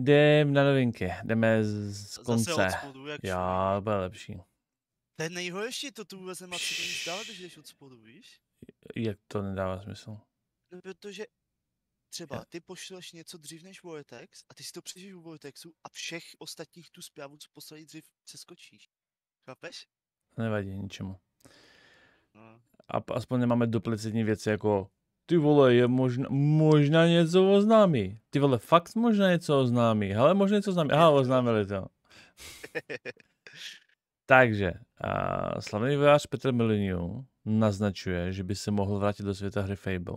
Jdem na novinky, jdeme z konce. Zase od spodu, jak jo, bude lepší. To je nejhorší, to tu vůbec nemá co dál, když jdeš od spodu, víš? Jak to nedává smysl? No, protože třeba ty pošleš něco dřív než Vortex a ty si to přečteš u Vortexu a všech ostatních tu zprávu, co poslali dřív, přeskočíš. Chápeš? Nevadí ničemu. No. A aspoň nemáme duplicitní věci jako ty vole, je možná, možná něco oznámí. Ty vole, fakt možná něco oznámí. Hele, možná něco oznámí. Aha, oznámili to. Takže, a slavný vojář Petr Miliniu naznačuje, že by se mohl vrátit do světa hry Fable.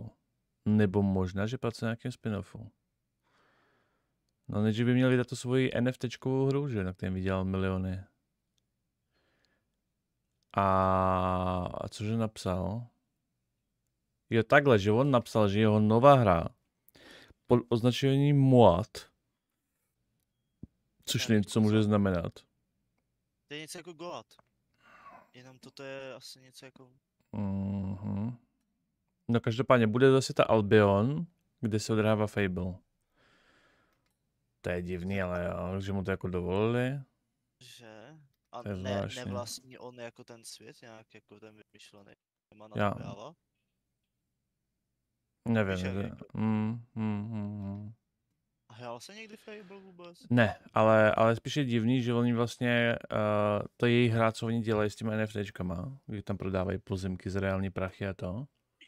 Nebo možná, že pracuje na nějakém spin-offu. No než by měl vydat tu svoji NFT hru, že, na kterém vydělal miliony. A, a cože napsal? Je takhle, že on napsal, že jeho nová hra pod označením Moat, což nevím, co může znamenat. To je něco jako Goat. Jenom toto je asi něco jako... Mm-hmm. No každopádně, bude zase ta Albion, kde se odhrává Fable. To je divný, ale jo, že mu to jako dovolili. Že? A ne, nevlastní on jako ten svět nějak, jako ten vymyšlený. Já. Nevím. Že... Jako- mm, mm, mm, mm. A hrál se někdy Fable vůbec? Ne, ale, ale spíš je divný, že oni vlastně, uh, to její jejich hra, co oni dělají s těmi NFTčkama, kdy tam prodávají pozemky z reální prachy a to.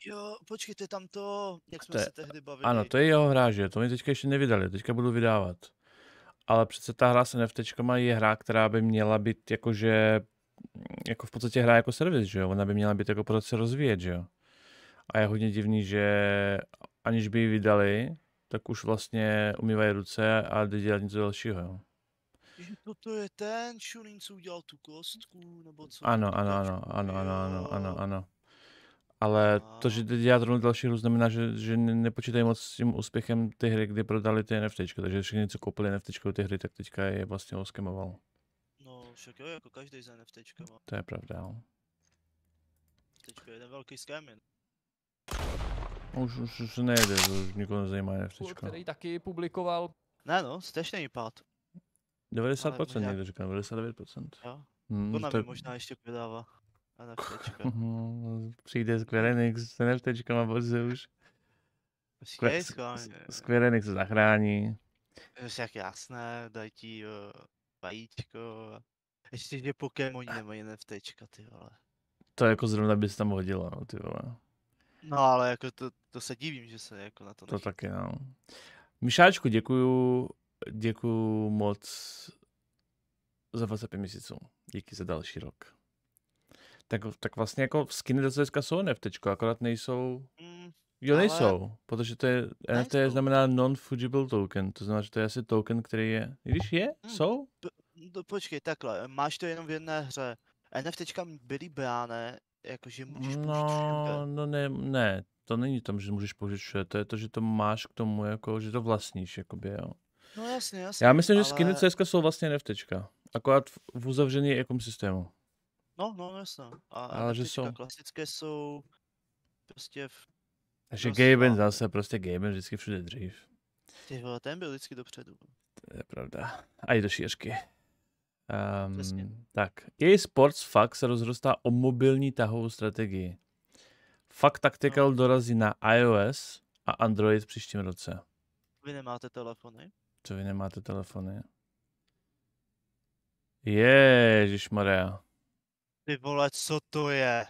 Jo, počkejte, tam to, jak jsme to je, se tehdy bavili. Ano, to je jeho hra, že? To oni teďka ještě nevydali, teďka budu vydávat. Ale přece ta hra s NFTčkama je hra, která by měla být jakože, jako v podstatě hra jako servis, že jo? Ona by měla být jako se rozvíjet, že jo? a je hodně divný, že aniž by ji vydali, tak už vlastně umývají ruce a jde dělat něco dalšího. Jo. Toto hm, no je ten Shunin, co udělal tu kostku, nebo co? Ano, ano, ano, ano, ano, ano, ano, ano. Ale a... to, že jde dělat rovnou další hru, znamená, že, že nepočítají moc s tím úspěchem ty hry, kdy prodali ty NFT, takže všichni, co koupili NFT ty hry, tak teďka je vlastně oskemoval. No, však jo, jako každý z NFT. To je pravda, jo. Teďka jeden velký scam, už, už, už nejde, to už nikoho nezajímá NFTčko. Který taky publikoval. Ne no, strašný pád. 90% někdo nějak... říká, 99%. Jo. Hmm, to nám tak... možná ještě vydává. No, přijde Square Enix s NFTčkama bože už. Skvěle, prostě Square Enix zachrání. Jak jasné, daj ti uh, vajíčko. Ještě, že Pokémoni nemají NFTčka, ty vole. To jako zrovna bys tam hodila, no, ty vole. No ale jako to, to se divím, že se jako na to To taky, no. Mišáčku, děkuju, děkuju moc za 25 měsíců. Díky za další rok. Tak, tak vlastně jako skiny do CSK jsou NFT, akorát nejsou... Mm, jo, nejsou, protože to je, NFT nejsou. znamená non-fungible token, to znamená, že to je asi token, který je, když je, mm, jsou? Po, počkej, takhle, máš to jenom v jedné hře. NFT byly brány jako, že můžeš no, no ne, ne, to není tam, že můžeš použít všude, to je to, že to máš k tomu, jako, že to vlastníš, jakoby, jo. No jasně, jasně. Já myslím, ale... že skiny CSK jsou vlastně NFTčka, akorát v uzavření ekosystému. Jako no, no jasně. A ale že jsou... klasické jsou prostě v... Takže prostě Gaben zase, prostě Gaben vždycky všude dřív. Ty vole, ten byl vždycky dopředu. To je pravda. A i do šířky. Um, tak, EA Sports fakt se rozrostá o mobilní tahovou strategii. Fakt Tactical no. dorazí na iOS a Android v příštím roce. Vy nemáte telefony? Co vy nemáte telefony? Ježíš Maria. Ty vole, co to je?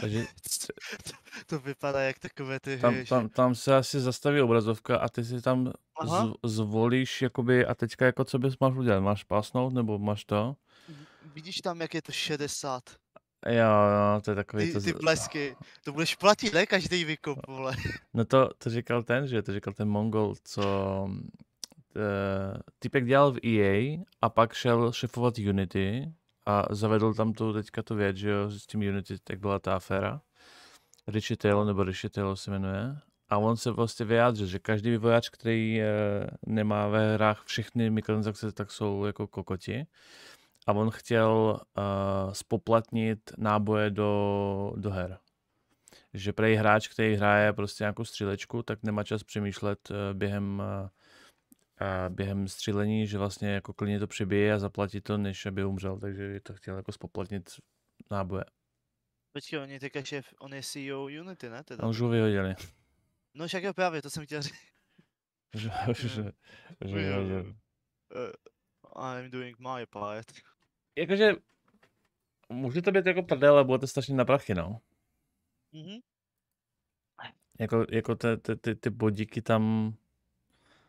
Takže... to vypadá jak takové ty... Tam, tam, tam se asi zastaví obrazovka a ty si tam Aha. z, zvolíš, jakoby, a teďka jako co bys máš udělat? Máš pásnout nebo máš to? Vidíš tam, jak je to 60. Jo, jo, to je takový... Ty, to... ty blesky, to budeš platit, ne? Každý výkop, vole. No to, to říkal ten, že? To říkal ten Mongol, co... Uh, typek dělal v EA a pak šel šefovat Unity a zavedl tam tu teďka tu věc, že jo, s tím Unity, tak byla ta aféra. Richie Taylor, nebo Richie Taylor se jmenuje. A on se vlastně vyjádřil, že každý vývojář, který e, nemá ve hrách všechny mikrotransakce, tak jsou jako kokoti. A on chtěl e, eh, spoplatnit náboje do, do her. Že prej hráč, který hraje prostě nějakou střílečku, tak nemá čas přemýšlet e, během e, a během střílení, že vlastně jako klidně to přibije a zaplatí to, než aby umřel, takže to chtěl jako spoplatnit náboje. Počkej, on je teďka šéf, on je CEO Unity, ne? Teda? On už ho vyhodili. No však jo, právě, to jsem chtěl říct. že, že, že, eh, I'm doing my part. Jakože, může to být jako prdel, ale bude to strašně na prachy, no. Mhm. Jako, jako ty, ty, ty, ty bodíky tam,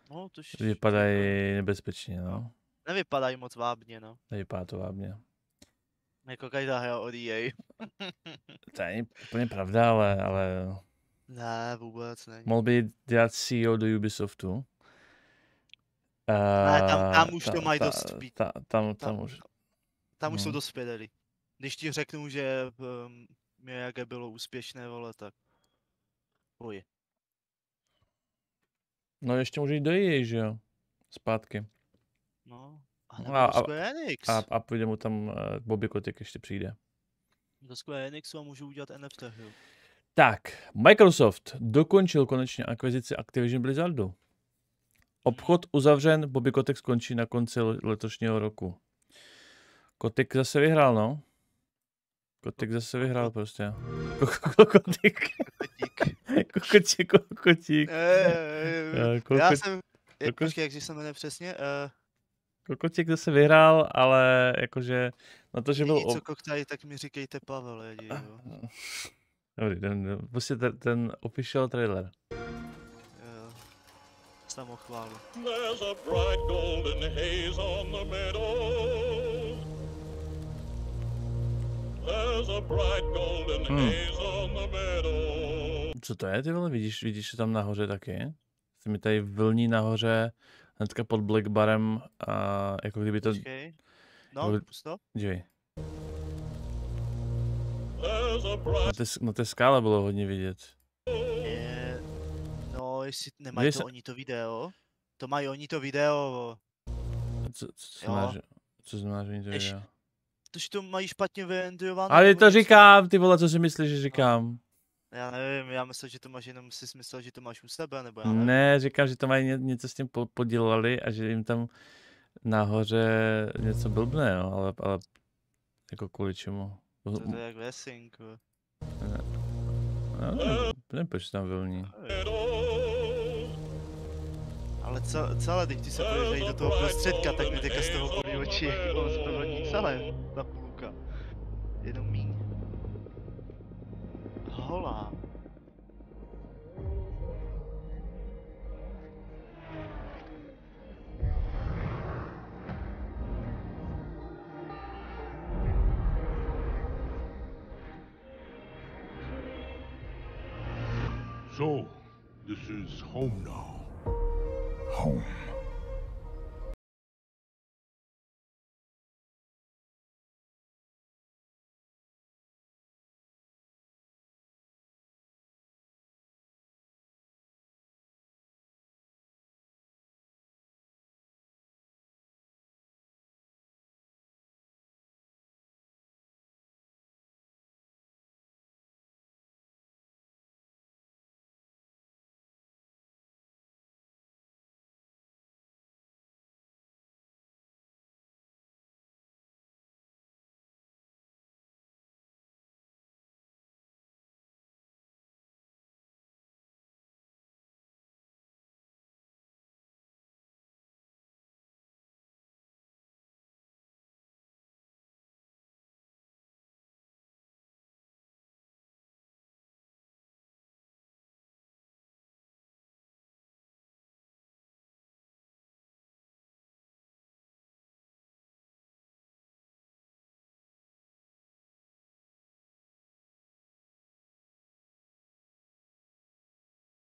No, tož... Vypadají jako- nebezpečně, no. Nevypadají moc vábně, no. Nevypadá to vábně. Jako každá hra od EA. to není úplně pravda, ale, ale... Ne, vůbec ne. Mohl by dělat CEO do Ubisoftu. Uh, ne, tam, tam eh, už ta, to mají ta, dost být. Ta, tam, tam, tam, už. Tam už hmm. jsou mhm. dospělí. Když ti řeknu, že um, mě jaké bylo úspěšné, vole, tak... Boje. No ještě může jít do jej, že jo? Zpátky. No, a no, a, Enix. A, a, a půjde mu tam uh, Bobby Kotick ještě přijde. Do Square Enixu a můžu udělat NFT Jo. Tak, Microsoft dokončil konečně akvizici Activision Blizzardu. Obchod uzavřen, Bobby Kotick skončí na konci letošního roku. Kotick zase vyhrál, no? Kotik zase vyhrál prostě. Kotik. Kotik. Kotik. Já jsem, jak, počkej, jak se jmenuje přesně? Uh... Kokotík zase vyhrál, ale jakože na to, že byl... Co koktají, tak mi říkejte Pavel, lidi, jo. Dobrý, ten, prostě ten, ten official trailer. Eh, jo. Samochválu. There's a bright golden haze on the meadow. Hmm. Co to je, ty vole? Vidíš, vidíš, že tam nahoře taky? Se mi tady vlní nahoře, hnedka pod Black Barem, a jako kdyby to... Počkej. No, jako... pusto. Dívej. Na té, na té skále bylo hodně vidět. Je... No, jestli nemají Víš to se... oni to video. To mají oni to video. Co, co, co, znamená, že, co znamená, že oni to video? Ještě to, že to mají špatně vyendujované. Ale to říkám, ty vole, co si myslíš, že no. říkám? Já nevím, já myslím, že to máš jenom, si myslel, že to máš u sebe, nebo já nevím. Ne, říkám, že to mají ně, něco s tím podělali a že jim tam nahoře něco blbne, no, ale, ale jako kvůli čemu. To, hm. to je jak vesink. Ne, no, nevím, ne, ne, ne, ne, ale co, celé, teď ty se budeš do toho prostředka, tak mi teďka z toho bolí oči, jak on zprovodní celé, ta půlka. Jenom míň. Holá. So, this is home now.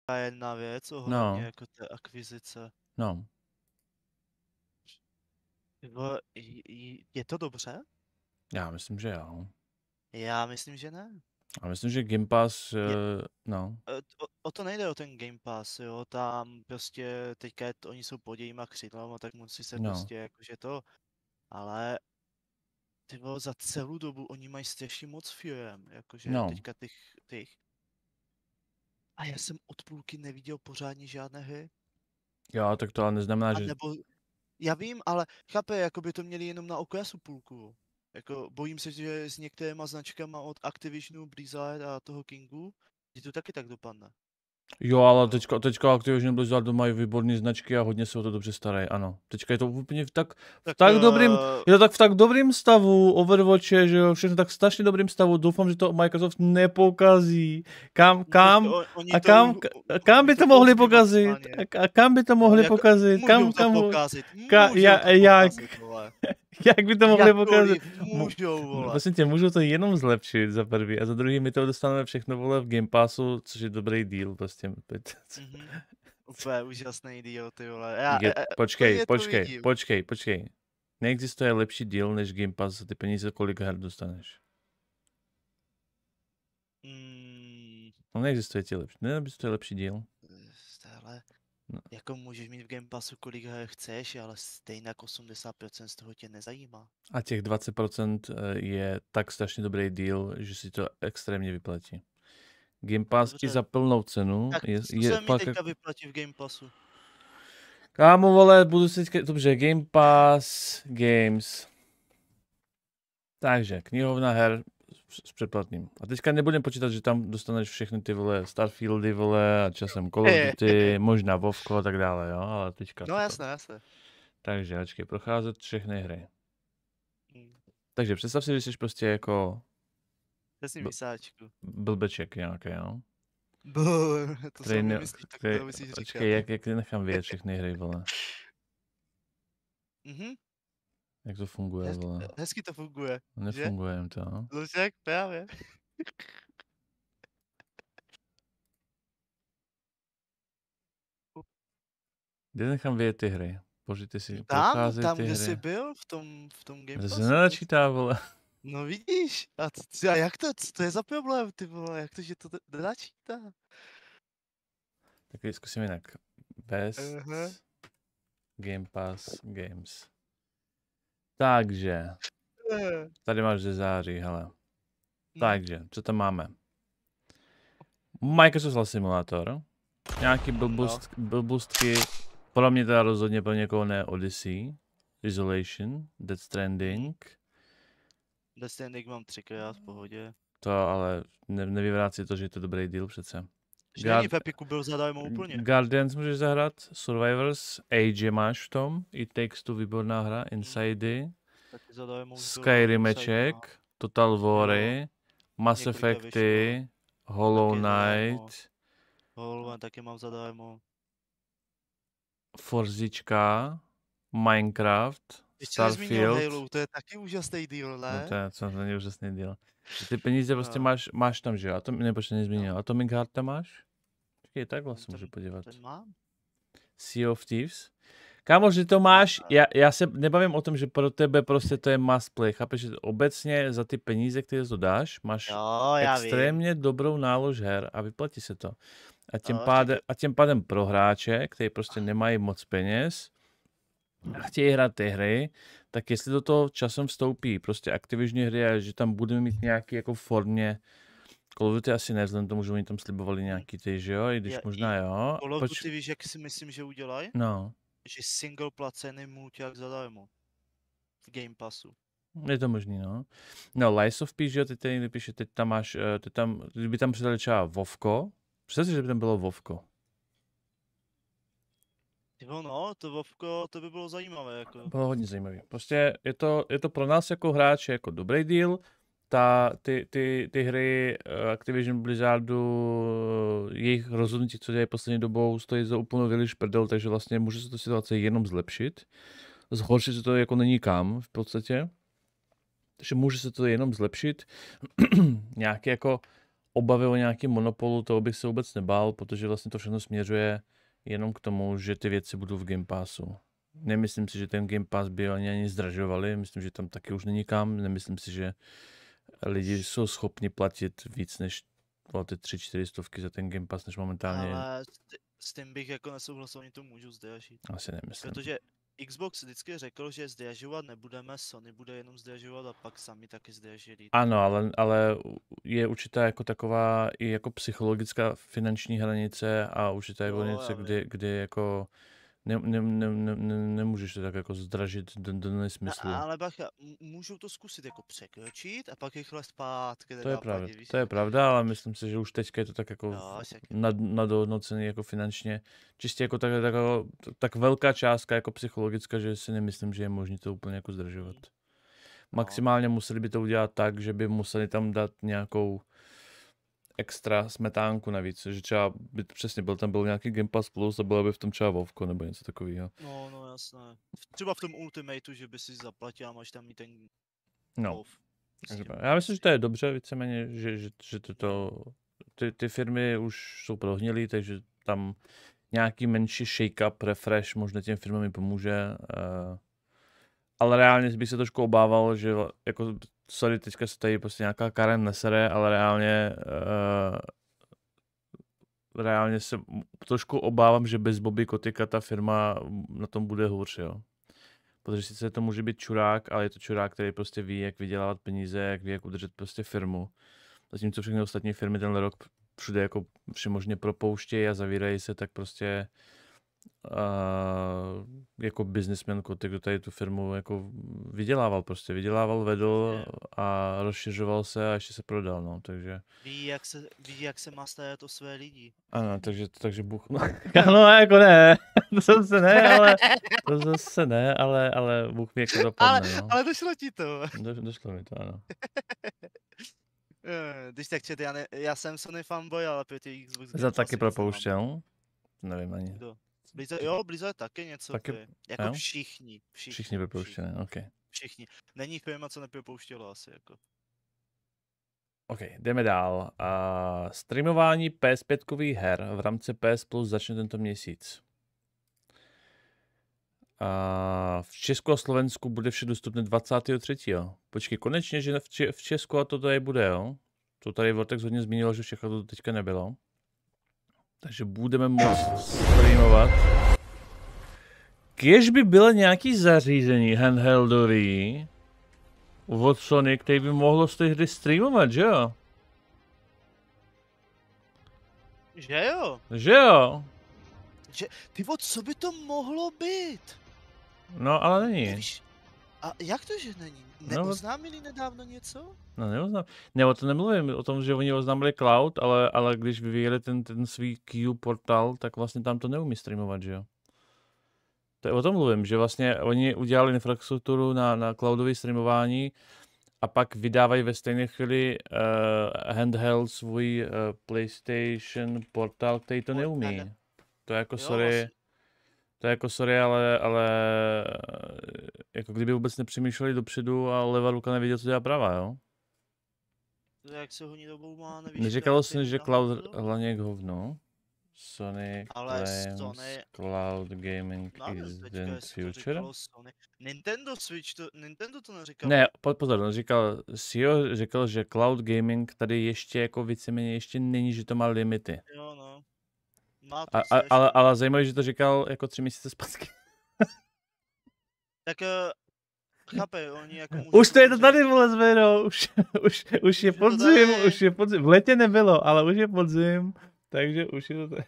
Ta jedna věc ohledně no. jako té akvizice. No. Je to dobře? Já myslím, že jo. Já myslím, že ne. A myslím, že Game Pass, eh, je, uh, no. Eh, o, o to nejde, o ten Game Pass, jo, tam prostě teďka to, oni jsou pod jejíma a tak musí se no. prostě jakože to, ale ty vole, za celou dobu oni mají strašně moc firm, jakože no. teďka těch, těch, a já jsem od půlky neviděl pořádně žádné hry. Jo, tak to ale neznamená, a že... Nebo, já vím, ale chápe, jako by to měli jenom na okresu půlku. Jako bojím se, že s některýma značkama od Activisionu, Blizzard a toho Kingu, že to taky tak dopadne. Jo, ale teďka, teďka Activision Blizzard mají výborné značky a hodně se o to dobře starají, ano. Teďka je to úplně v tak, v tak, uh... dobrým, je to tak v tak dobrým stavu, Overwatche, že jo, všechno tak strašně dobrým stavu, doufám, že to Microsoft nepokazí. Kam, kam, a kam, kam by to mohli pokazit? A kam by to mohli jako pokazit? Kam, kam, kam, jak, jak, Jak by to mohli pokazit? Můžou, vole. Vlastně tě můžou to jenom zlepšit za prvý a za druhý my to dostaneme všechno, vole, v Game Passu, což je dobrý deal prostě. Mm-hmm. Úplně úžasný deal, ty vole. Já, je, e, počkej, je počkej, počkej, počkej, počkej. Neexistuje lepší deal než Game Pass za ty peníze, kolik her dostaneš. Mm. No neexistuje ti lepší, neexistuje lepší deal. Stále. No. Jako můžeš mít v Game Passu kolik her eh, chceš, ale stejně jako 80% z toho tě nezajímá. A těch 20% eh, je tak strašně dobrý deal, že si to extrémně vyplatí. Game no, Pass Dobře. i za plnou cenu. Tak je, je, se mi pak... teďka jako- vyplatí v Game Passu. Kámo, vole, budu si teďka... Dobře, Game Pass, Games. Takže, knihovna her, s předplatným. A teďka nebudem počítat, že tam dostaneš všechny ty vole Starfieldy vole a časem Call of eh. Duty, možná Vovko a tak dále, jo, ale teďka... No jasné, jasné. Takže ačkej, procházet všechny hry. Hmm. Takže představ si, že jsi prostě jako... Přesně vysáčku. Blbeček nějaký, jo? Bo, to který ne... myslíš, tak který... to myslíš Počkej, jak, jak nechám vědět všechny hry, vole. mhm. Jak to funguje, hezky, vole? Hezky to funguje. Nefunguje jim to, no. No jak právě. Kde nechám vědět ty hry? Požijte si, no Tam, tam, ty kde hry. jsi byl, v tom, v tom Game Passu. To se nenačítá, vole. No vidíš, a, co, a jak to, co to je za problém, ty vole, jak to, že to nenačítá? Tak zkusím jinak. Best uh-huh. Game Pass Games. Takže. Eh. Tady máš ze září, hele. No. Takže, co tam máme? Microsoft Simulator. Nějaký no. blbust, blbustky. Pro mě teda rozhodně pro někoho ne Odyssey. Isolation, Dead Stranding. Dead Stranding mám třikrát v pohodě. To ale ne, nevyvrátí to, že je to dobrý deal přece. Že Gar- není v Epiku byl zadarmo úplně. Guardians můžeš zahrát, Survivors, Age máš v tom, i Takes textu výborná hra, mhm. Insidey, Skyrimeček, no. Total Wary, Mass Effecty, no. Hollow Knight, Hollow Knight taky mám zadarmo. Forzička, Minecraft, Ještě Starfield. Halo, to je taky úžasný díl, ne? No to je, co, to není úžasný díl. Ty peníze prostě no. máš, máš tam, že jo? A Atom, nebo se nezmínil. No. A to Heart tam máš? Počkej, takhle se můžu podívat. Sea of Thieves. Kámo, že to máš, já, já se nebavím o tom, že pro tebe prostě to je must play, chápeš, že obecně za ty peníze, které to dáš, máš jo, extrémně vím. dobrou nálož her a vyplatí se to. A tím, pádem, a tím pádem pro hráče, kteří prostě nemají moc peněz a chtějí hrát ty hry, tak jestli do toho časem vstoupí prostě aktivní hry a že tam budeme mít nějaký jako formě Call of Duty asi ne, vzhledem tomu, že oni tam slibovali hmm. nějaký ty, že jo, i když ja, možná jo. Call of Duty víš, jak si myslím, že udělají? No. Že single placený jak zadarmo. V Game Passu. Je to možný, no. No, Lies of P, že jo, teď tady někdy píše, teď tam máš, eh, teď tam, kdyby tam přidali třeba Vovko, představ si, že by tam bylo Vovko. Jo, no, to Vovko, to by bylo zajímavé, jako. Bylo hodně zajímavé. Prostě je to, je to pro nás jako hráče jako dobrý deal, ta, ty, ty, ty hry eh, Activision Blizzardu, eh, jejich rozhodnutí, co dělají poslední dobou, stojí za úplnou vyliš prdel, takže vlastně může se to situace jenom zlepšit. Zhoršit se to jako není kam v podstatě. Takže může se to jenom zlepšit. Nějaké jako obavy o nějakém monopolu, toho bych se vůbec nebál, protože vlastně to všechno směřuje jenom k tomu, že ty věci budou v Game Passu. Nemyslím si, že ten Game Pass by ani, ani zdražovali, myslím, že tam taky už není kam, nemyslím si, že uh, lidi jsou schopni platit víc než ty tři, čtyři stovky za ten Game Pass, než momentálně. Ale s tím bych jako nesouhlasil, oni to můžu zdražit. Asi nemyslím. Protože Xbox vždycky řekl, že zdražovat nebudeme, Sony bude jenom zdražovat a pak sami taky zdražili. Ano, ale, ale je určitá jako taková i jako psychologická finanční hranice a určitá je no, něco, kdy, kdy jako ne, ne, ne, ne, ne, nemůžeš to tak jako zdražit do, do nesmyslu. A, ale bacha, můžou to zkusit jako překročit a pak rychle zpátky. To je, pravda, to je pravda, ale myslím si, že už teďka je to tak jako no, nad, jako finančně. Čistě jako tak, tak, tak velká částka jako psychologická, že si nemyslím, že je možné to úplně jako zdražovat. Hm. No. Maximálně museli by to udělat tak, že by museli tam dát nějakou extra smetánku navíc, že třeba by přesně byl tam byl nějaký Game Pass Plus a bylo by v tom třeba Vovko nebo něco takového. No, no jasné. Třeba v tom Ultimateu, že by si zaplatil a máš tam i ten No. Wolf, Já myslím, že to je dobře, víceméně, že, že, že to ty, ty firmy už jsou prohnilé, takže tam nějaký menší shake-up, refresh možná těm firmám pomůže. Eh, ale reálně bych se trošku obával, že jako sorry, teďka se tady prostě nějaká Karen nesere, ale reálně uh, reálně se trošku obávám, že bez Bobby Kotika ta firma na tom bude hůř, jo. Protože sice to může být čurák, ale je to čurák, který prostě ví, jak vydělávat peníze, jak ví, jak udržet prostě firmu. Zatímco všechny ostatní firmy tenhle rok všude jako všemožně propouštějí a zavírají se, tak prostě uh, a jako biznismen Kotek, kdo tady tu firmu jako vydělával prostě, vydělával, vedl a rozšiřoval se a ještě se prodal, no, takže. Ví, jak se, ví, jak se má stát o své lidi. Ano, takže, takže Bůh, no, no jako ne, to zase ne, ale, to zase ne, ale, ale Bůh mi jako dopadne, ale, no. ale došlo ti to. Do, došlo mi to, ano. Eh, když tak čet, já, ne, já jsem Sony fanboy, ale proti Xbox... Za taky propouštěl? Nevím ani. Kdo? Blizzard, jo, Blizzard taky něco taky, Jako jo? No? všichni. Všichni, všichni vypouštěli, OK. Všichni. Není firma, co nepropouštělo asi, jako. OK, jdeme dál. Uh, streamování PS5 her v rámci PS Plus začne tento měsíc. Uh, v Česku a Slovensku bude vše dostupné 23. Počkej, konečně, že v, Česku a to tady bude, jo? To tady Vortex hodně zmínilo, že všechno to teďka nebylo. Takže budeme moct streamovat. Když by bylo nějaký zařízení handheldový od Sony, který by mohlo z té hry streamovat, že jo? Že jo? Že jo? Že, ty vod, co by to mohlo být? No, ale není. Nevíš, a jak to, že není? No, Neoznámili nedávno něco? No neoznám. Ne, o to nemluvím, o tom, že oni oznámili cloud, ale, ale když vyvíjeli ten, ten svý Q portál, tak vlastně tam to neumí streamovat, že jo? To je, o tom mluvím, že vlastně oni udělali infrastrukturu na, na cloudové streamování a pak vydávají ve stejné chvíli uh, handheld svůj uh, PlayStation portál, který to neumí. To je jako, jo, sorry, vlastně. To je jako sorry, ale, ale eh, jako kdyby vůbec nepřemýšleli dopředu a levá ruka nevěděl, co dělá pravá, jo? To jak se honí dobou má, nevíš. Neříkalo jsem, že Cloud k hovno. Sony Ale claims Sony... cloud gaming no, is the future. Nintendo Switch to, Nintendo to neříkal. Ne, pozor, on říkal, CEO řekl, že cloud gaming tady ještě jako víceméně ještě není, že to má limity. Jo, no. Má to a, a, ale, ale zajímavé, že to říkal jako tři měsíce zpátky. tak eh, chápe, oni jako můžou... Už to je to tady, vole, zvedou, už, už, už je podzim, už je podzim, v letě nebylo, ale už je podzim, takže už je to tady.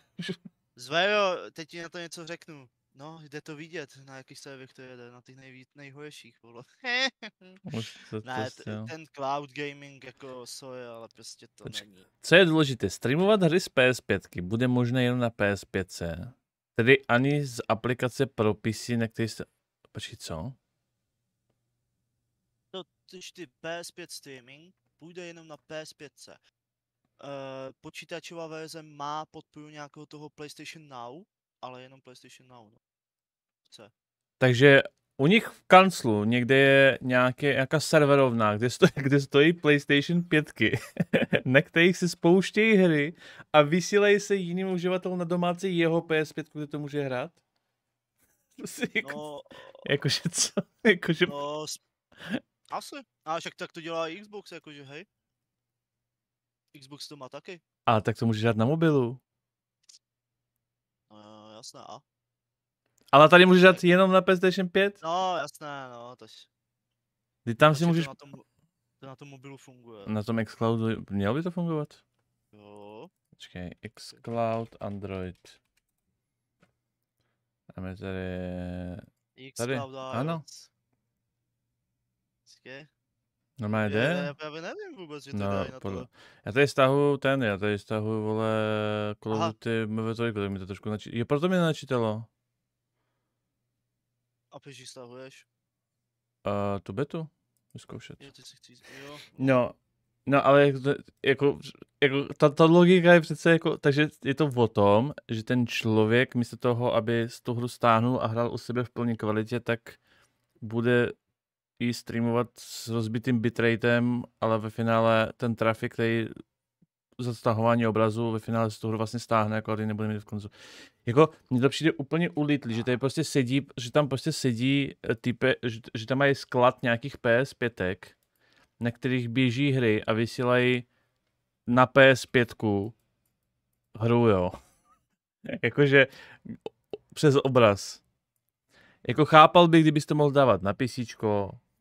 Zvejo, teď ti na to něco řeknu. No, jde to vidět, na jakých serverech to jede, na těch nejví, nejhorších, vole. ne, prostě, no. ten, cloud gaming jako soje, ale prostě to Počkej, není. Co je důležité, streamovat hry z PS5 bude možné jen na PS5, tedy ani z aplikace pro PC, na který jste... Počkej, co? To, no, tyž ty PS5 streaming půjde jenom na PS5. Uh, eh, počítačová verze má podporu nějakého toho PlayStation Now, ale jenom PlayStation Now. No. Takže u nich v kanclu někde je nějaké, nějaká serverovna, kde stojí, kde stojí PlayStation 5, na kterých se spouštějí hry a vysílají se jiným uživatelům na domácí jeho PS5, kde to může hrát? Prostě no, jakože co? Jakože... No, asi. A však tak to dělá i Xbox, jakože hej. Xbox to má taky. A tak to může hrát na mobilu. No, jasná. Ale tady můžeš dát jenom na PlayStation 5? No, jasné, no, tož. Ty tam to si můžeš... To na, tom, to na tom mobilu funguje. Na tom xCloudu, mělo by to fungovat? Jo. Počkej, xCloud, Android. my tady... Tady, ano. Počkej. Normálně jde? Já, já, nevím vůbec, že to no, dají na podle. to. Já tady stahu ten, já tady stahu, vole, kolo ty Duty mv tak mi to trošku načítalo. Jo, proto mi to načítalo. A proč ji stahuješ? Uh, tu betu? Vyzkoušet. chci... jo. No, No ale jako, jako, jako ta, ta logika je přece jako, takže je to o tom, že ten člověk místo toho, aby z tu hru stáhnul a hrál u sebe v plné kvalitě, tak bude ji streamovat s rozbitým bitratem, ale ve finále ten trafik, který za stahování obrazu ve finále z tu hru vlastně stáhne, jako když nebude mít v konzu. Jako, mně to přijde úplně ulitli, že tady prostě sedí, že tam prostě sedí eh, type, že, že tam mají sklad nějakých PS5, na kterých běží hry a vysílají na PS5 hru, jo. Jakože přes obraz. Jako chápal bych, kdybyste mohl dávat na PC,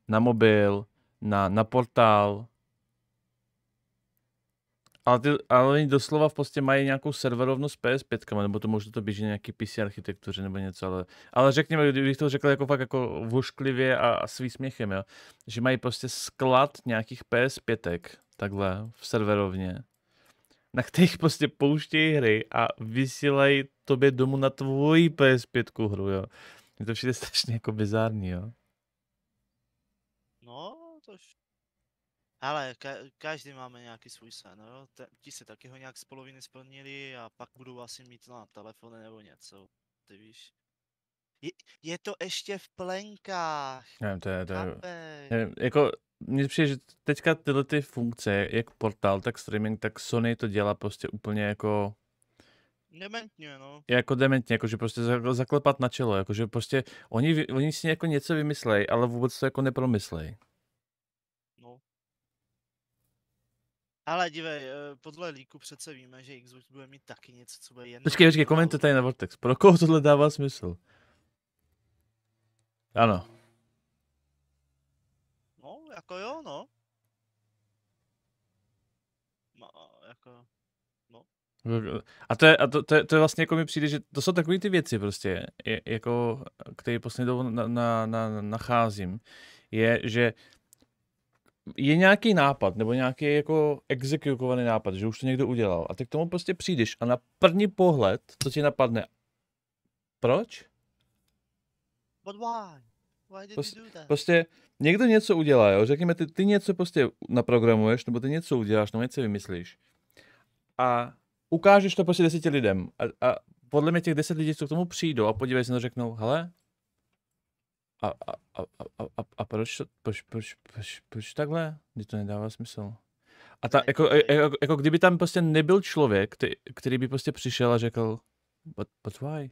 na mobil, na, na portál, ale, ty, ale oni doslova v podstatě mají nějakou serverovnu s PS5, nebo to možná to běží na nějaký PC architektuře nebo něco, ale, ale řekněme, kdybych to řekl jako fakt jako vošklivě a, a s výsměchem, jo, že mají prostě sklad nějakých PS5, takhle, v serverovně, na kterých prostě pouštějí hry a vysílají tobě domů na tvoji PS5 hru, jo. Je to všechno strašně jako bizární, jo. No, to ale ka- každý máme nějaký svůj sen, jo? Te- ti se taky ho nějak z poloviny splnili a pak budou asi mít na telefony nebo něco, ty víš. Je, je to ještě v plenkách. Nevím, to je, to je, nevím, jako mně přijde, že teďka tyhle ty funkce, jak portál, tak streaming, tak Sony to dělá prostě úplně jako... Dementně, no. Jako dementně, jakože prostě zaklepat na čelo, jakože prostě oni, oni si jako něco vymyslej, ale vůbec to jako nepromyslej. Ale dívej, eh, podle líku přece víme, že Xbox bude mít taky něco, co bude jen... Počkej, počkej, komentuj tady na Vortex. Pro koho tohle dává smysl? Ano. No, jako jo, no. Ma, no, jako... No. A, to je, a to, to, je, to je vlastně jako mi přijde, že to jsou takové ty věci prostě, je, jako, které poslední dobou na, na, na, nacházím, je, že je nějaký nápad, nebo nějaký jako exekutovaný nápad, že už to někdo udělal. A ty k tomu prostě přijdeš a na první pohled, co ti napadne, proč? But why? Why did prostě, do that? prostě někdo něco udělá, jo? řekněme, ty, ty něco prostě naprogramuješ, nebo ty něco uděláš, nebo něco vymyslíš. A ukážeš to prostě deseti lidem. A, a podle mě těch deset lidí, co k tomu přijdou a podívej se na to, řeknou, hele, a, a, a, a, a proč, proč, proč, proč, proč takhle? Kdy to nedává smysl. A ta, jako, e, e, jako, jako, kdyby tam prostě nebyl člověk, který, který by prostě přišel a řekl, but, but why?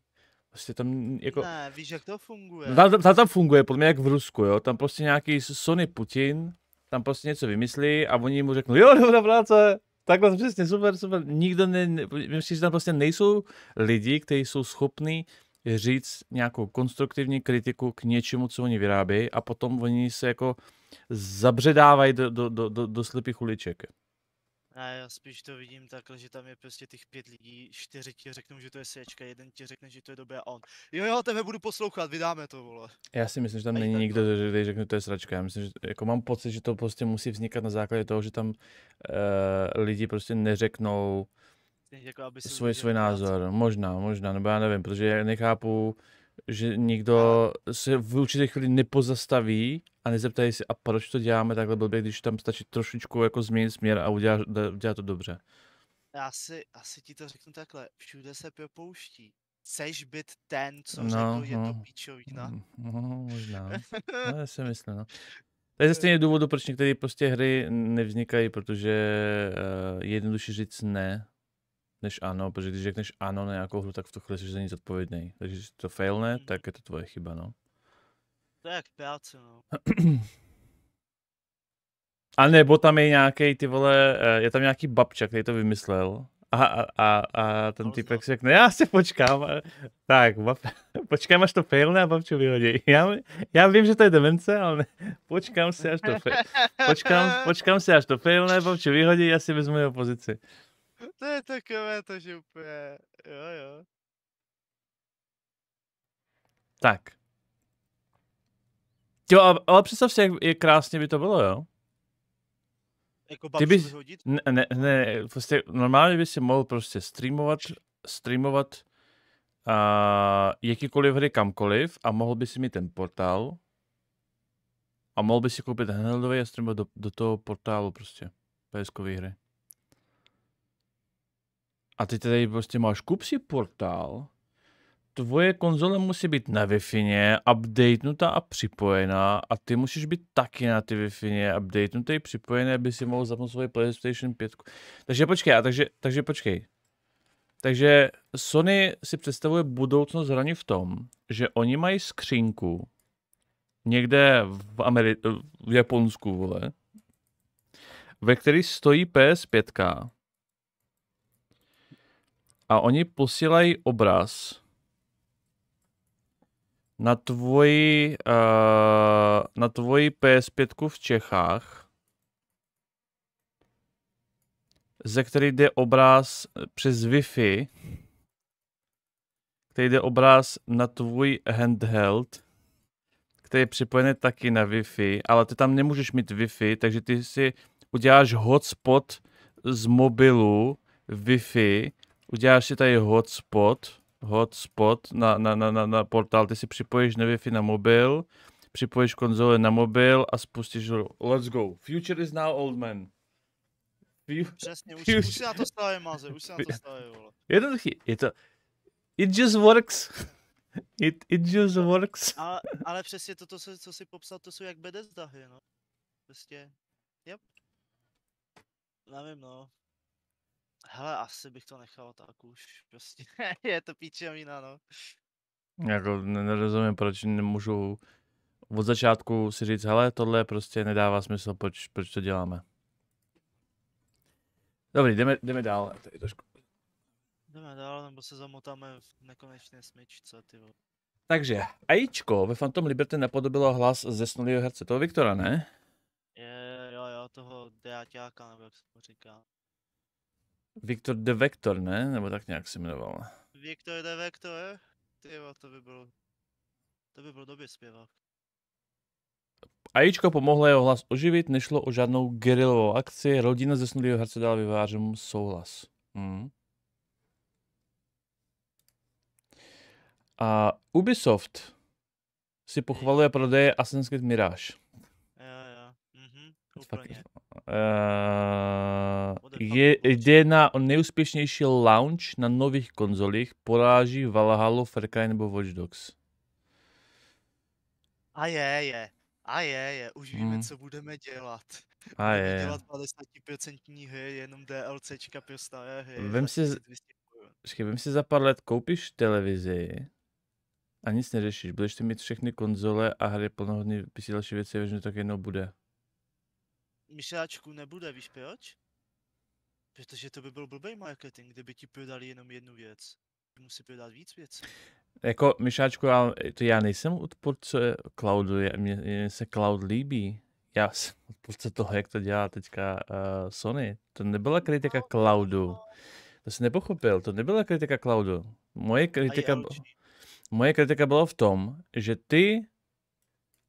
Prostě tam jako... Ne, víš, jak to funguje. No, tam, tam, tam funguje, podle mě jak v Rusku, jo. Tam prostě nějaký Sony Putin, tam prostě něco vymyslí a oni mu řeknou, jo, dobrá práce, takhle přesně, super, super. Nikdo ne, myslím, že tam prostě nejsou lidi, kteří jsou schopní je říct nějakou konstruktivní kritiku k něčemu, co oni vyrábějí a potom oni se jako zabředávají do, do, do, do, do slepých uliček. Ne, já spíš to vidím takhle, že tam je prostě těch pět lidí, čtyři ti řeknou, že to je sečka, jeden ti řekne, že to je dobré a on. Jo, jo, tebe budu poslouchat, vydáme to, vole. Já si myslím, že tam a není nikdo, že který řekne, že to je sračka. Já myslím, že jako mám pocit, že to prostě musí vznikat na základě toho, že tam uh, lidi prostě neřeknou, uh, jako aby si svůj, svůj názor. Práci. Možná, možná, nebo já nevím, protože já nechápu, že nikdo se v určité chvíli nepozastaví a nezeptají se, a proč to děláme takhle blbě, když tam stačí trošičku jako změnit směr a udělat, udělat to dobře. Já si asi ti to řeknu takhle, všude se propouští. Chceš být ten, co no, řekl, no, je to no. píčový, mm, No, možná. No, já si myslím, no. To je ze stejně důvodu, proč některé prostě hry nevznikají, protože uh, jednoduše říct ne než ano, protože když řekneš ano na nějakou hru, tak v tu chvíli jsi za ní zodpovědný. Takže když to failne, hmm. tak je to tvoje chyba, no. To je jak práce, no. A nebo tam je nějaký ty vole, eh, je tam nějaký babča, který to vymyslel. A, a, a, a ten typ, si řekne, já se počkám. A, eh. tak, bab, počkám, až to failne a babču vyhodí. Já, já vím, že to je demence, ale ne, počkám si, až to failne, počkám, počkám si, až to failne, babču vyhodí, já si vezmu jeho pozici to je takové to, že úplně, jo jo. Tak. Jo, ale, představ si, jak, je krásně by to bylo, jo? Jako Ty bys, hodit? Ne, ne, ne, prostě normálně by si mohl prostě streamovat, streamovat a jakýkoliv hry kamkoliv a mohl by si mít ten portál a mohl by si koupit handheldový a streamovat do, do toho portálu prostě pskový hry a ty tady prostě máš kupsi portál, tvoje konzole musí být na Wi-Fi, updatenutá a připojená a ty musíš být taky na ty Wi-Fi, updatenutý a připojená, aby si mohl zapnout svoje PlayStation 5. Takže počkej, a takže, takže počkej. Takže Sony si představuje budoucnost hraní v tom, že oni mají skřínku někde v, Ameri- v Japonsku, vole, ve který stojí PS5 a oni posílají obraz na tvoji, uh, eh, na tvoji PS5 v Čechách, ze který jde obraz přes Wi-Fi, který jde obraz na tvůj handheld, který je připojený taky na Wi-Fi, ale ty tam nemůžeš mít Wi-Fi, takže ty si uděláš hotspot z mobilu Wi-Fi uděláš si tady hotspot, hotspot na, na, na, na, na portál, ty si připojíš na Wi-Fi na mobil, připojíš konzole na mobil a spustíš ho. Let's go. Future is now old man. Přesně, už, už si na to stavím, Maze, už si na to stavím, vole. Jednoduchý, je to... It just works. It, it just works. Ale, ale přesně to, to, co si popsal, to jsou jak bedezdahy, hry, no. Prostě, yep. Nevím, no. Hele, asi bych to nechal tak už, prostě je to píčovina, no. Jako nerozumím, proč nemůžu od začátku si říct, hele, tohle prostě nedává smysl, proč, proč to děláme. Dobrý, jdeme, jdeme dál. Tady trošku. Jdeme dál, nebo se zamotáme v nekonečné smyčce, ty vole. Takže, Ajíčko ve Phantom Liberty napodobilo hlas zesnulého herce, toho Viktora, ne? Je, jo, jo, toho Deaťáka, nebo jak se to říká. Viktor de Vektor, ne? Nebo tak nějak se jmenoval. Viktor de Vektor, ty to by bylo, to by byl době zpěvák. Ajíčko pomohlo jeho hlas oživit, nešlo o žádnou gerilovou akci, rodina zesnulého herce dala vyvářům souhlas. Mm. A Ubisoft si pochvaluje prodeje Assassin's Creed Mirage. Jo, jo. Mhm, úplně. Eh, je, jde na nejúspěšnější launch na nových konzolích, poráží Valhalla, Far Cry nebo Watch Dogs. A je, je. A je, je. Už víme, hmm. co budeme dělat. A budeme je. dělat 50% hry, jenom DLCčka pro staré hry. Vem si, z... vem si za pár let, koupíš televizi a nic neřešíš. Budeš ty mít všechny konzole a hry plnohodný, další věci, že tak jednou bude myšláčků nebude, víš proč? Protože to by byl blbý marketing, kdyby ti prodali jenom jednu věc. Musí prodat víc věcí. Jako, Myšáčku, já, to já nejsem odporce cloudu, mně se cloud líbí. Já jsem odporce toho, jak to dělá teďka uh, Sony. To nebyla kritika no, cloudu. No. To jsi nepochopil, to nebyla kritika cloudu. Moje kritika, moje kritika byla v tom, že ty,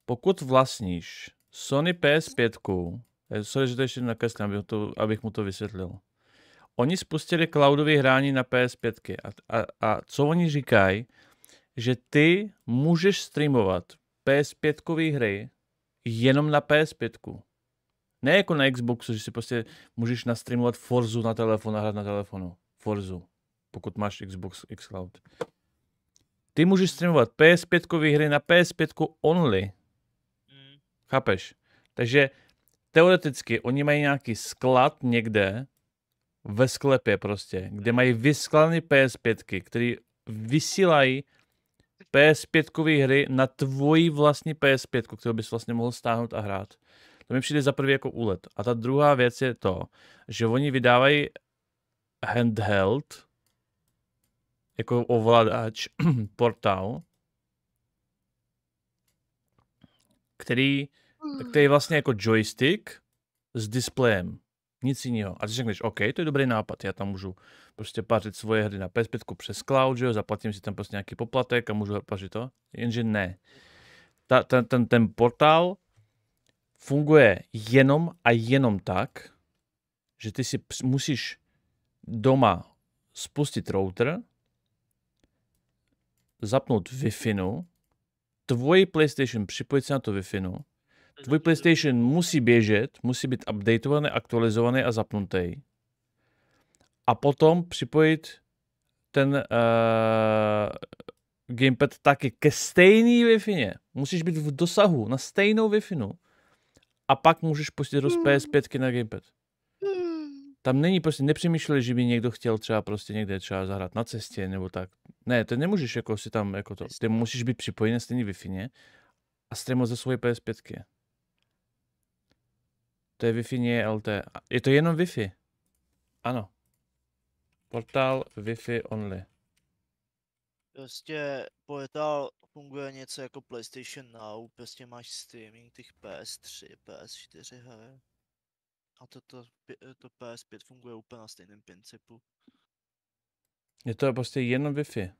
pokud vlastníš Sony PS5, Eh, sorry, že to ještě nakreslím, abych, to, abych mu to vysvětlil. Oni spustili cloudové hraní na PS5 a, a, a co oni říkají, že ty můžeš streamovat PS5 hry jenom na PS5. Ne jako na Xboxu, že si prostě můžeš nastreamovat Forzu na telefon a hrát na telefonu. Forzu, pokud máš Xbox xCloud. Ty můžeš streamovat PS5 hry na PS5 only. Mm. Chápeš? Takže teoreticky oni mají nějaký sklad někde ve sklepě prostě, kde mají vyskladny PS5, který vysílají PS5 hry na tvoji vlastní PS5, kterou bys vlastně mohl stáhnout a hrát. To mi přijde za prvý jako úlet. A ta druhá věc je to, že oni vydávají handheld, jako ovladač, portál, který tak to je vlastně jako joystick s displejem. Nic jiného. A ty řekneš, OK, to je dobrý nápad, já tam můžu prostě pařit svoje hry na PS5 přes cloud, že jo, zaplatím si tam prostě nějaký poplatek a můžu pařit to. Jenže ne. Ta, ten, ten, ten portál funguje jenom a jenom tak, že ty si musíš doma spustit router, zapnout wi tvoji PlayStation připojit se na to wi tvůj PlayStation musí běžet, musí být updatovaný, aktualizovaný a zapnutý. A potom připojit ten uh, gamepad taky ke stejný wi Musíš být v dosahu na stejnou wi a pak můžeš pustit do hmm. PS5 na gamepad. Hmm. Tam není prostě, nepřemýšleli, že by někdo chtěl třeba prostě někde třeba zahrát na cestě nebo tak. Ne, to nemůžeš jako si tam jako to. Ty musíš být připojen na stejný wi a streamovat ze svoje PS5. To je Wi-Fi, nie je LTE. Je to jenom Wi-Fi. Ano. Portál Wi-Fi only. Prostě portál funguje něco jako PlayStation Now, prostě máš streaming těch PS3, PS4 her. A to, to, to PS5 funguje úplně na stejném principu. Je to prostě jenom Wi-Fi.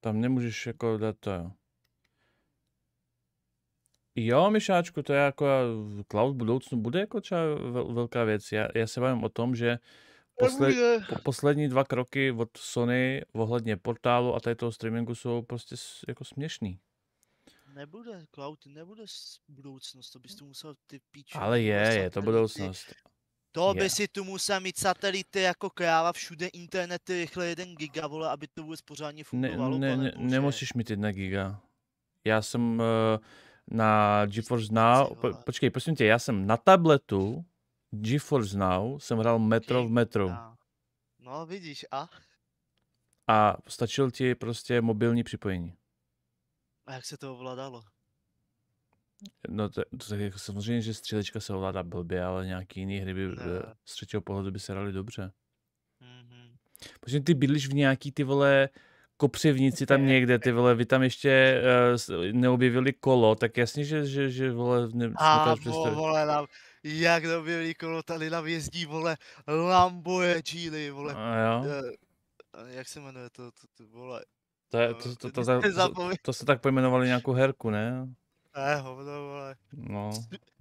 Tam nemůžeš jako dát to, jo. Jo, Mišáčku, to je jako v budoucnu bude jako třeba vel, velká věc. Já, já se bavím o tom, že posled, po, poslední dva kroky od Sony ohledně portálu a tady toho streamingu jsou prostě jako směšný. Nebude, cloud nebude budoucnost, to bys tu musel ty píču. Ale je, je to budoucnost. To by yeah. si tu musel mít satelity jako kráva, všude internety rychle jeden giga, vole, aby to vůbec pořádně fungovalo. Ne, ne, ne, nemusíš mít jedna giga. Já jsem... Uh, na GeForce Now, po, počkej, prosím tě, já jsem na tabletu GeForce Now jsem hrál Metro v Metru. No, vidíš, a? A stačil ti prostě mobilní připojení. A jak se to ovládalo? No to, to tak jako samozřejmě, že střílečka se ovládá blbě, ale nějaký jiný hry by ne. Eh, z třetího pohledu by se hrali dobře. Mm-hmm. Protože ty bydlíš v nějaký ty vole kopřivnici tam někde, ty vole, vy tam ještě uh, neobjevili kolo, tak jasně, že, že, že vole, ne, A, bo, vole, nám, jak neobjevili kolo, tady na jezdí, vole, Lamboje Gili, vole. A jo. Uh, jak se jmenuje to, to, to vole? To, je, eh, to, to, to, to, to, to, to se tak pojmenovali nějakou herku, ne? Ne, hovno, vole. No.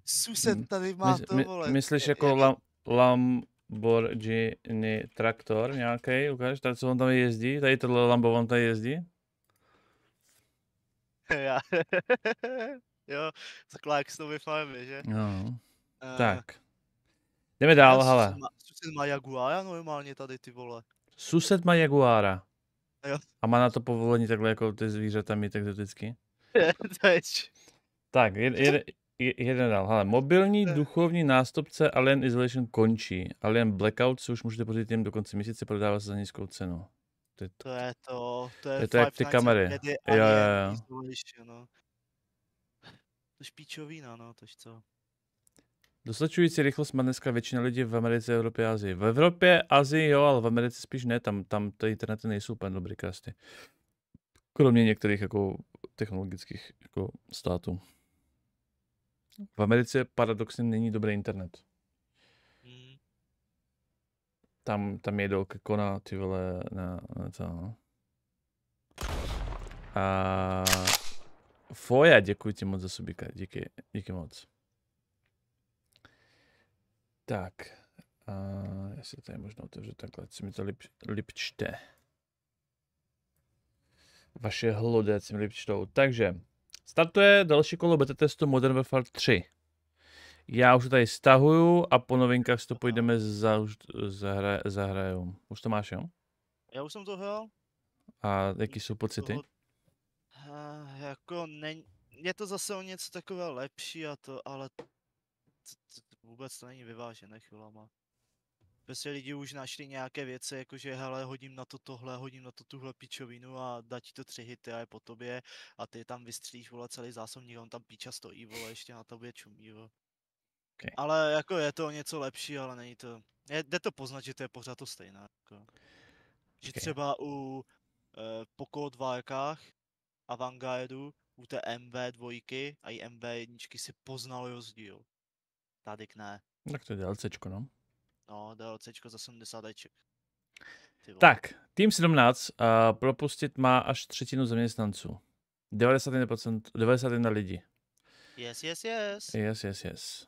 Sused tady má my, to, vole. My, myslíš jako je, lam, lam, Lamborghini traktor nějaký, ukáž, tak co on tam jezdí, tady tohle Lambo on tady jezdí. Já, jo, taková jak s nový farmy, že? No, uh, tak. Jdeme dál, hele. Sused má, sused má Jaguára normálně tady, ty vole. Sused má Jaguára. Jo. A má na to povolení takhle jako ty zvířata mít exoticky? tak, jed, jed, jeden dál. Hele, mobilní duchovní nástupce Alien Isolation končí. Alien Blackout si už můžete pořídit jen do konce měsíce, prodává se za nízkou cenu. To je to, to je to, to je, to jak ty kamery. Jo, jo, jo. No. To je píčovina, no, no, tož co. Dostačující rychlost má dneska většina lidí v Americe, Evropě a Azii. V Evropě, Azii jo, ale v Americe spíš ne, tam, tam ty internety nejsou úplně dobrý krásty. Kromě některých jako technologických jako států. V Americe paradoxně není dobrý internet. Hmm. Tam, tam je dolka kona, ty vole, na, na to, no. A... Foja, děkuji ti moc za subika, díky, díky moc. Tak, a já si tady možná otevřu takhle, co mi to lip, lip čte. Vaše co mi lip čtou. Takže, Startuje další kolo beta testu Modern Warfare 3. Já už to tady stahuju a po novinkách si to půjdeme za, zahra, zahraju. Už to máš, jo? Já už jsem to hrál. A jaký jsou pocity? Toho, uh, eh, jako ne, je to zase o něco takové lepší a to, ale vůbec to není vyvážené chvilama prostě lidi už našli nějaké věci, jakože hele, hodím na to tohle, hodím na to tuhle pičovinu a dá ti to tři hity a je po tobě a ty tam vystřílíš, vole, celý zásobník, on tam píča stojí, vole, ještě na tobě čumí, vole. Okay. Ale jako je to něco lepší, ale není to, je, jde to poznat, že to je pořád to stejné, jako. Že okay. třeba u e, Poco 2 a Vanguardu, u té mv dvojky a i mv jedničky si poznal rozdíl. Tady k ne. Tak to je DLCčko, no. No, DLCčko za 70 ajček. Tak, tým 17 uh, propustit má až třetinu zaměstnanců. 91%, 91 lidí. Yes, yes, yes. Yes, yes, yes.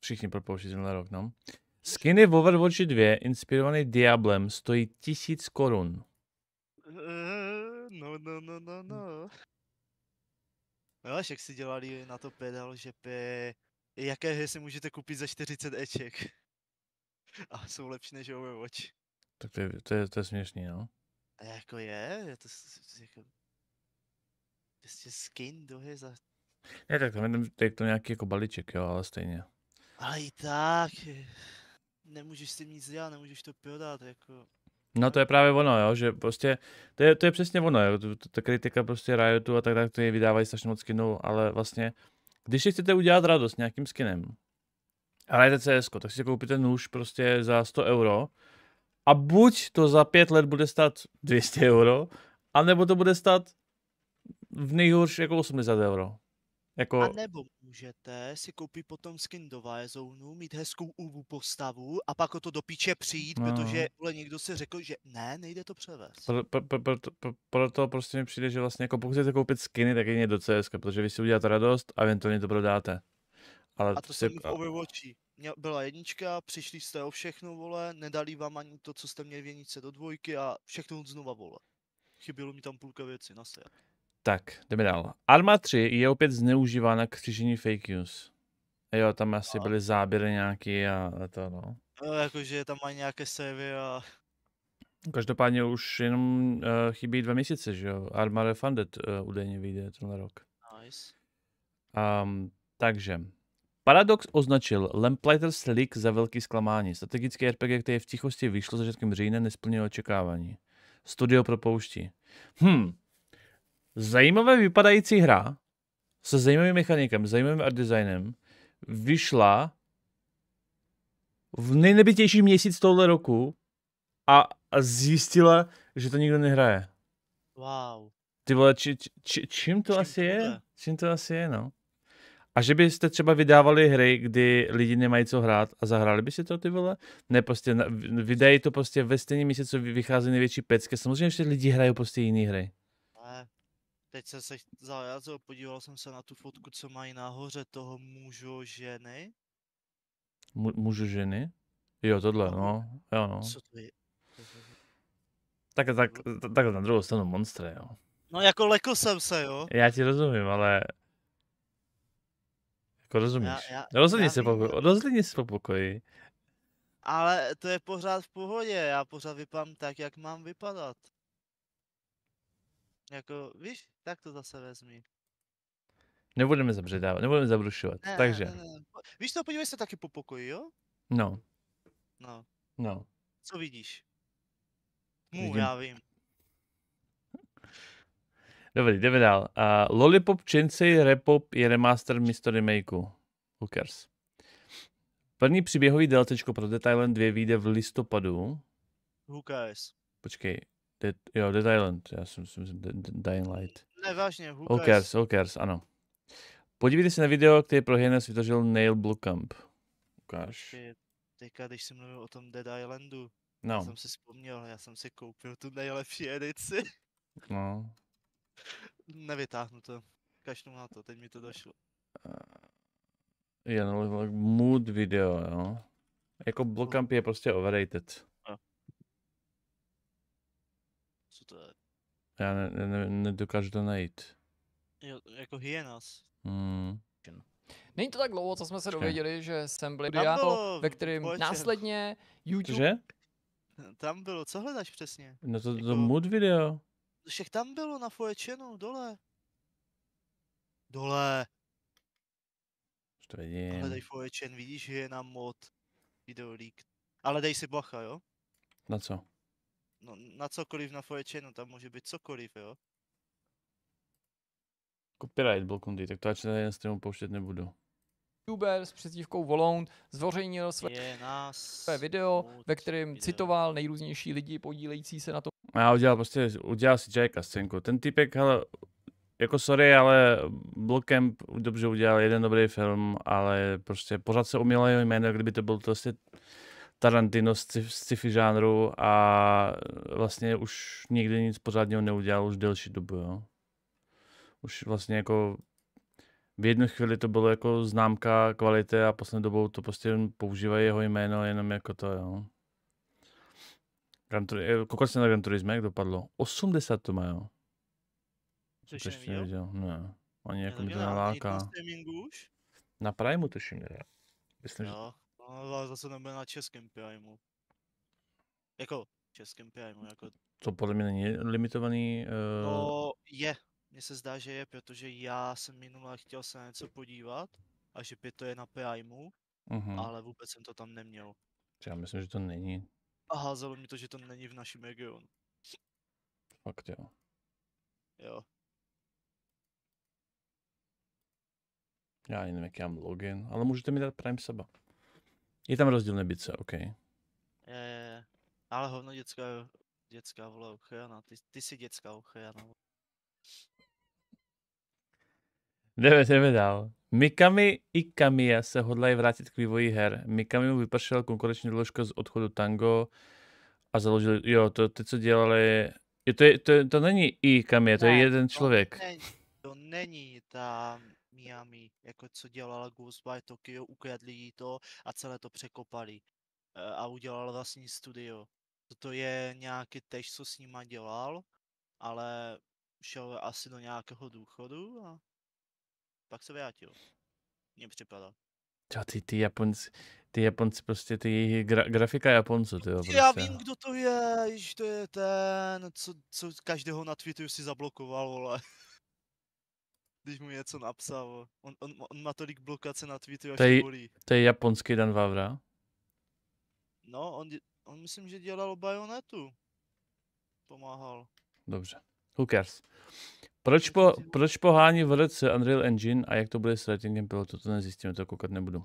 Všichni propouští z rok, no. Skiny v Overwatch 2, inspirovaný Diablem, stojí tisíc korun. no, no, no, no, no. No, jak si dělali na to pedal, že pe jaké hry si můžete koupit za 40 eček. A jsou lepší než Overwatch. Tak to je, to je, to je směšný, no. A jako je, je to jako... Prostě skin do hry za... Ne, tak tam je tak to nějaký jako balíček, jo, ale stejně. Ale i tak, nemůžeš si nic dělat, nemůžeš to prodat, jako... No to je právě ono, jo, že prostě, to je, to je přesně ono, jo, ta kritika prostě Riotu a tak, dále, to je vydávají strašně moc skinů, ale vlastně když si chcete udělat radost nějakým skinem, hrajete CS, tak si koupíte nůž prostě za 100 euro a buď to za pět let bude stát 200 euro, anebo to bude stát v nejhorší jako 80 euro. Jako... A nebo můžete si koupit potom skin do Vajezonu, mít hezkou úvu postavu a pak o to do píče přijít, no. protože vole, někdo si řekl, že ne, nejde to převést. Pro, pro, pro, pro, pro, proto prostě mi přijde, že vlastně jako pokud chcete koupit skiny, tak jedině do CS, protože vy si uděláte radost a eventuálně to prodáte. Ale a to prostě se v Overwatchi. Byla jednička, přišli jste o všechno, vole, nedali vám ani to, co jste měli v do dvojky a všechno znova, vole. Chybělo mi tam půlka věci, na sejak. Tak, jdeme dál. Arma 3 je opět zneužívána k křižení fake news. Jo, tam asi a. byly záběry nějaký a to no. no. jakože tam mají nějaké savey a... Každopádně už jenom uh, chybí dva měsíce, že jo? Arma Refunded uh, údajně vyjde tenhle rok. Nice. Um, takže, Paradox označil Lamplighter's League za velký zklamání. Strategické RPG, které v tichosti vyšlo začátkem října, nesplnilo očekávání. Studio propouští. Hm, zajímavě vypadající hra se zajímavým mechanikem, zajímavým art designem vyšla v nejnebitější měsíc tohle roku a, a zjistila, že to nikdo nehraje. Wow. Ty vole, či, či, či, čím to čím asi to je? je? Čím to asi je, no? A že byste třeba vydávali hry, kdy lidi nemají co hrát a zahráli by si to ty vole? Ne, prostě vydají to prostě ve stejném měsíci, co vychází největší pecky. Samozřejmě, že lidi hrají prostě jiné hry. Teď jsem se zajazil, podíval jsem se na tu fotku, co mají nahoře toho mužu ženy. Mu, mužu ženy? Jo, tohle, no. no. Jo, no. Co to je? Tak, tak, tak na druhou stranu monstre, jo. No jako lekl jsem se, jo. Já ti rozumím, ale... Jako rozumíš. Já, já, rozhodně, já se pokoj, se po pokoji. Ale to je pořád v pohodě, já pořád vypadám tak, jak mám vypadat. Jako, víš, tak to zase vezmi. Nebudeme zabředávat, nebudeme zabrušovat, ne, takže. Ne, ne. Víš to, podívej se taky po pokoji, jo? No. No. No. Co vidíš? Mů, Vidím. já vím. Dobrý, jdeme dál. Uh, Lollipop Chainsay Repop je remaster místo remakeu. cares. První příběhový DLCčko pro Detailland 2 vyjde v listopadu. Who cares. Počkej, Dead, jo, Dead Island, já jsem si myslím, Dying Light. Ne, vážně, Who cares? Who cares, ano. Podívejte se na video, který pro Hines vytvořil Neil Blomkamp. Ukáž. Teďka, když jsem mluvil o tom Dead Islandu, no. já jsem si vzpomněl, já jsem si koupil tu nejlepší edici. No. Nevytáhnu to. Kašnu na to, teď mi to došlo. Eh, Jen mood video, jo. Jako Blockamp je prostě overrated. to... Já ne, ne, nedokážu to najít. Jo, jako hyenas. Hmm. No. Není to tak dlouho, co jsme se dověděli, že jsem byl diáto, ve kterém následně YouTube... Že? Tam bylo, co hledáš přesně? No to, to jako... mood video. Však tam bylo na Fuečenu, dole. Dole. je? to vidím. Hledej Fuečen, vidíš, že je na mod video leak. Ale dej si bacha, jo? Na co? no, na cokoliv na foječe, no tam může být cokoliv, jo. Copyright blokundy, tak to ač na jeden streamu pouštět nebudu. YouTuber s přezdívkou Volound zvořejnil své, své video, ve kterém citoval nejrůznější lidi podílející se na tom. Já, udělal prostě, udělal si Jacka scénku. Ten typek, hele, jako sorry, ale blokem dobře udělal jeden dobrý film, ale prostě pořád se umělo jeho jméno, kdyby to byl prostě Tarantino z sci-fi žánru a vlastně už nikdy nic pořádného neudělal už delší dobu, jo. Už vlastně jako v jednu chvíli to bylo jako známka kvality a poslední dobou to prostě používají jeho jméno jenom jako to, jo. Gran Turismo, eh, koukal na Gran Turismo, jak dopadlo? 80 to má, jo. Což ještě neviděl? Ne. Ani jako mi to neláká. Na Primu tuším, ne? Myslím, no. že ale zase nebude na českém PIMu. Jako českém PIMu, jako... To podle mě není limitovaný... Uh... No je, mně se zdá, že je, protože já jsem minule chtěl se na něco podívat a že to je na PIMu, uh-huh. Mhm. ale vůbec jsem to tam neměl. Já myslím, že to není. A házelo mi to, že to není v našem regionu. Fakt jo. Jo. Já nevím, jak já mám login, ale můžete mi dát Prime seba. Je tam rozdíl se, OK. Je, je, ale hovno dětská, dětská vole ochrana, ty, ty jsi dětská ochrana. Jdeme, jdeme dál. Mikami i Kamiya se hodlají vrátit k vývoji her. Mikami mu vypršel konkurenční doložka z odchodu Tango a založili, jo, to ty, co dělali, jo, to, je, to, to není i Kamiya, to ne, je jeden člověk. To není, to není ta Miami, jako co dělala Ghost by Tokyo, ukradli jí to a celé to překopali e, a udělal vlastní studio. Toto je nějaký tež, co s nima dělal, ale šel asi do nějakého důchodu a pak se vrátil. Mně připadá. Čo, ty, ty Japonci, ty Japonci prostě, ty gra, grafika Japonců, ty jo, prostě. Já vím, kdo to je, již to je ten, co, co každého na Twitteru si zablokoval, vole když mu něco napsal. On, on, on má tolik blokace na Twitteru, až Tej bolí. To je japonský Dan Vavra? No, on, on myslím, že dělal bajonetu. Pomáhal. Dobře. Who cares? Proč, po, proč pohání v roce Unreal Engine a jak to bude s ratingem pilotu, to nezjistím, to koukat nebudu.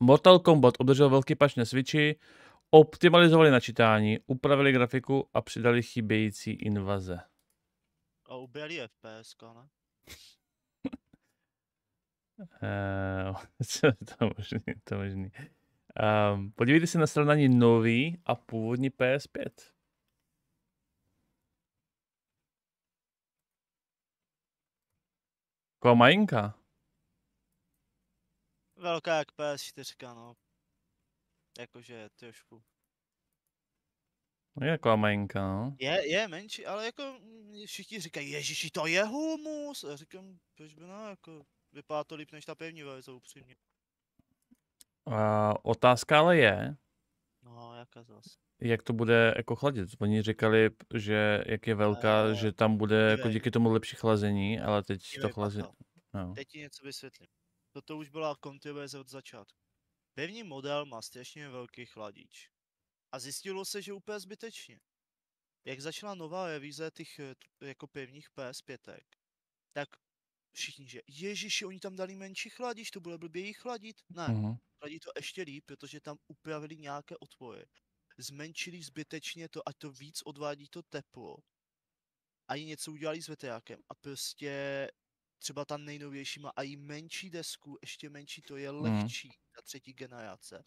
Mortal Kombat obdržel velký pač na Switchi, optimalizovali načítání, upravili grafiku a přidali chybějící invaze. A ubrali FPS, ne? Uh, to je možný, to je možný. Um, podívejte se na srovnání nový a původní PS5. Taková majinka. Velká jak PS4, no. Jakože, ty špu. No, je jako Amajinka, no. Je, je menší, ale jako mm, všichni říkají, ježiši, to je humus. A říkám, proč by no, jako vypadá to líp než ta pevní je upřímně. Uh, otázka ale je, no, jaká zase? jak to bude jako chladit. Oni říkali, že jak je velká, no, že tam bude jako dívej. jako díky tomu lepší chlazení, ale teď dívej, to chlazení... No. Teď ti něco vysvětlím. Toto už byla kontroverze od začátku. Pevný model má strašně velký chladič. A zjistilo se, že úplně zbytečně. Jak začala nová revize těch eh, jako pevných PS5, tak všichni, že ježiši, oni tam dali menší chladič, to bude jich chladit. Ne, mm-hmm. chladí to ještě líp, protože tam upravili nějaké otvory. Zmenšili zbytečně to, ať to víc odvádí to teplo. A i něco udělali s veterákem. A prostě třeba ta nejnovější má i menší desku, ještě menší, to je hmm. lehčí, hmm. ta třetí generace.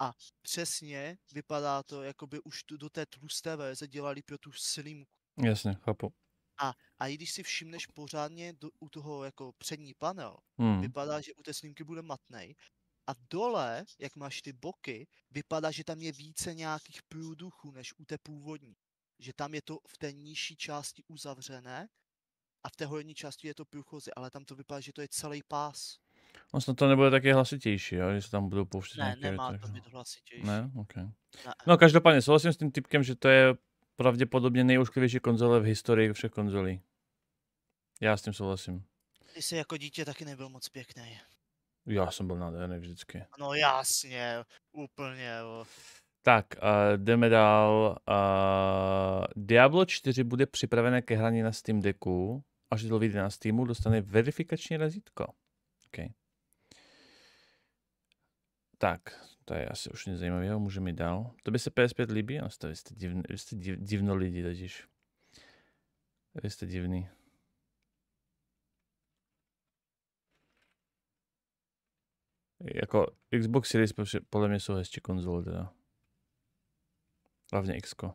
A přesně vypadá to, jako by už tu, do té tlusté verze dělali pro tu slimku. Jasně, chápu. A, a i když si všimneš pořádně do, u toho jako přední panel, hmm. vypadá, že u té snímky bude matnej. A dole, jak máš ty boky, vypadá, že tam je více nějakých průduchů než u té původní. Že tam je to v té nižší části uzavřené a v té horní části je to průchozy, ale tam to vypadá, že to je celý pás. No snad to nebude taky hlasitější, jo? že se tam budou pouštět ne, nějaké... nemá to být hlasitější. Ne? Okay. Ne. No eh, každopádně souhlasím s tím typkem, že to je pravděpodobně nejúšklivější konzole v historii všech konzolí. Já s tím souhlasím. Ty jsi jako dítě taky nebyl moc pěkný. Já jsem byl nádherný vždycky. No jasně, úplně. Jo. Tak, uh, jdeme dál. Uh, Diablo 4 bude připravené ke hraní na Steam Decku až do 11 týmu dostane verifikační razítko. Okay. Tak, to je asi už nic zajímavého, můžeme jít dál. To by se PS5 líbí? No, jste, vy jste, divn, vy jste div, divno lidi totiž. Vy jste divný. Jako Xbox Series podle mě jsou hezčí konzole teda. Hlavně Xko.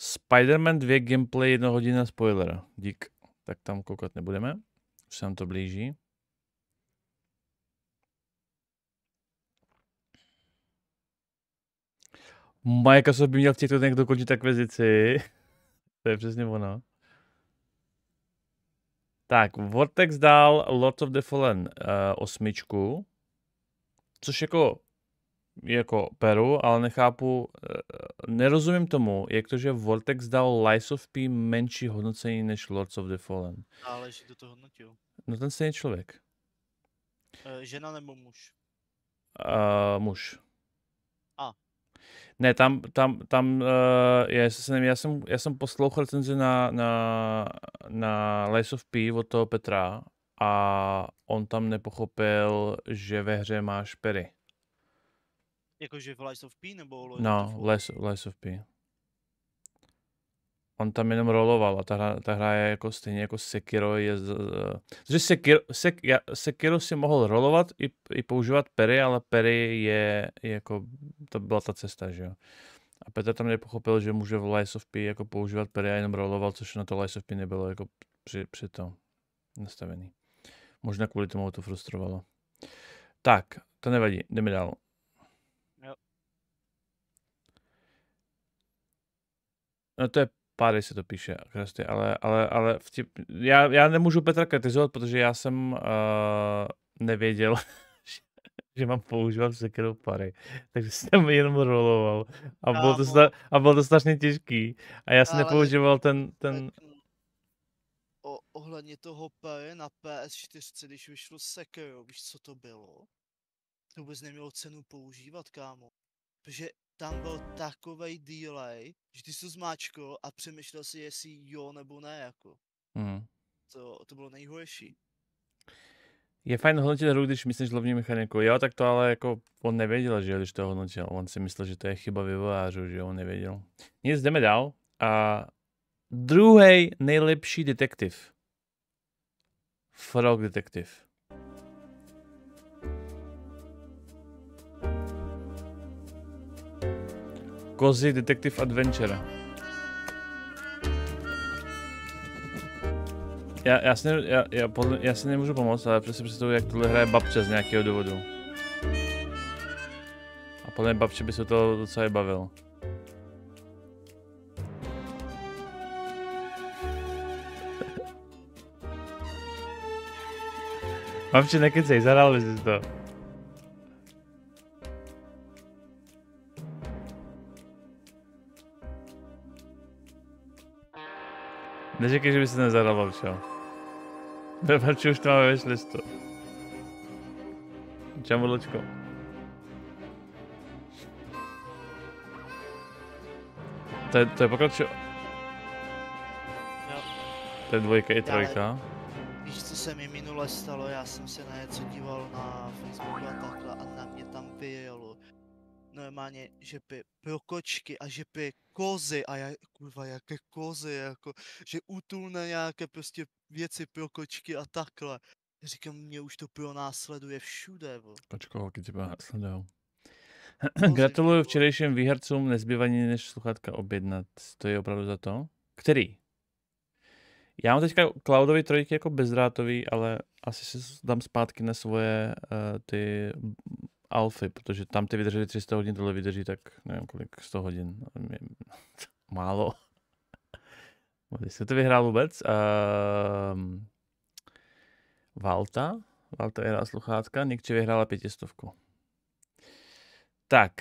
Spider-Man 2 gameplay, jedna hodina spoiler. Dík. Tak tam koukat nebudeme. Už se nám to blíží. se by měl v těchto dnech dokončit akvizici. to je přesně ono. Tak, Vortex dal Lord of the Fallen uh, osmičku, což jako jako peru, ale nechápu, eh, nerozumím tomu, jak to, že Vortex dal Lies of P menší hodnocení než Lords of the Fallen. Záleží, kdo to hodnotil. No ten stejný člověk. E, žena nebo muž? Uh, muž. A. Ne, tam, tam, tam, uh, já, se nevím, já, jsem, já jsem poslouchal recenzi na, na, na Lies of P od toho Petra a on tam nepochopil, že ve hře máš pery. Jakože v Lies of P nebo no, Lies No, of Lies, Lies of P. On tam jenom roloval a ta hra, ta hra je jako stejně jako Sekiro. Je z, z, Sekiro, Sek, ja, Sekiro si mohl rolovat i, i používat pery, ale pery je, je jako, to byla ta cesta, že jo. A Petr tam nepochopil, že může v Lies of P jako používat pery a jenom roloval, což na to Lies of P nebylo jako při, při tom nastavený. Možná kvůli tomu to frustrovalo. Tak, to nevadí, jdeme dál. No to je Pády se to píše, kresty, ale, ale, ale vtip, já, já nemůžu Petra kritizovat, protože já jsem uh, nevěděl, že mám používat sekeru pary. Takže jsem jenom roloval. A bylo, to sta, a bylo to strašně těžký. A já jsem ale nepoužíval ten... ten... O, ohledně toho pary na PS4, když vyšlo sekeru, víš, co to bylo? To vůbec nemělo cenu používat, kámo. Protože tam byl takový delay, že ty jsi to zmáčkl a přemýšlel si, jestli jo nebo ne, jako. Mm. To, to bylo nejhorší. Je fajn hodnotit hru, když myslíš hlavní mechaniku. Jo, tak to ale jako on nevěděl, že když to hodnotil. On si myslel, že to je chyba vyvojářů, že on nevěděl. Nic, jdeme dál. A druhý nejlepší detektiv. Frog detektiv. Kozy Detective Adventure. Já, já, si, ne, já, já, podle, já si nemůžu pomoct, ale přesně prostě představuji, jak tohle hraje babče z nějakého důvodu. A podle mě babče by se to docela bavilo. bavil. Babče, nekecej, zahrál bys to. Neříkej, že by se nezadával, čo? Prepači, už to máme veš listu. Čau, Čamodločko. To je, to je pokračo... No. To je dvojka i trojka. Ale, víš, co se mi minule stalo, já jsem se na něco díval na Facebooku a takhle a na mě tam vyjelo normálně, že by pro kočky a že by kozy a jak, kurva, jaké kozy, jako, že útulné nějaké prostě věci pro kočky a takhle. Já říkám, mě už to pro následuje všude, bo. holky, tě následujou. Gratuluju včerejším výhercům, nezbývá než sluchátka objednat. je opravdu za to? Který? Já mám teďka cloudový trojky jako bezdrátový, ale asi si dám zpátky na svoje uh, ty Alfy, protože tam ty vydrželi 300 hodin, tohle vydrží tak nevím kolik, 100 hodin. Málo. Když se to vyhrál vůbec? Uh, Valta? Valta vyhrál sluchátka, Nikči vyhrála pětistovku. Tak,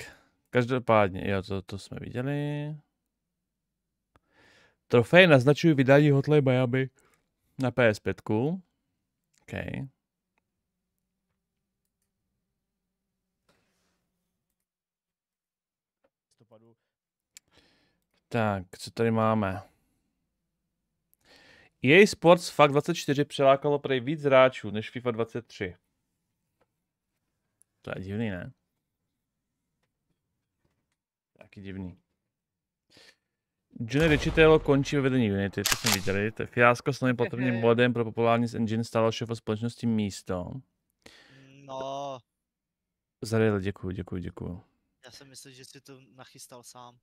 každopádně, jo, to, to jsme viděli. Trofej naznačují vydání Hotline Miami na PS5. Okay. Tak, co tady máme? EA Sports Fakt 24 přelákalo prej víc hráčů než FIFA 23. To je divný, ne? Taky divný. Johnny Richitello končí ve vedení Unity, to jsme viděli. To je fiasko s novým potrvním modem pro populární z engine stalo šefa společnosti místo. No. Zarejle, děkuju, děkuju, děkuju. Já jsem myslel, že jsi to nachystal sám.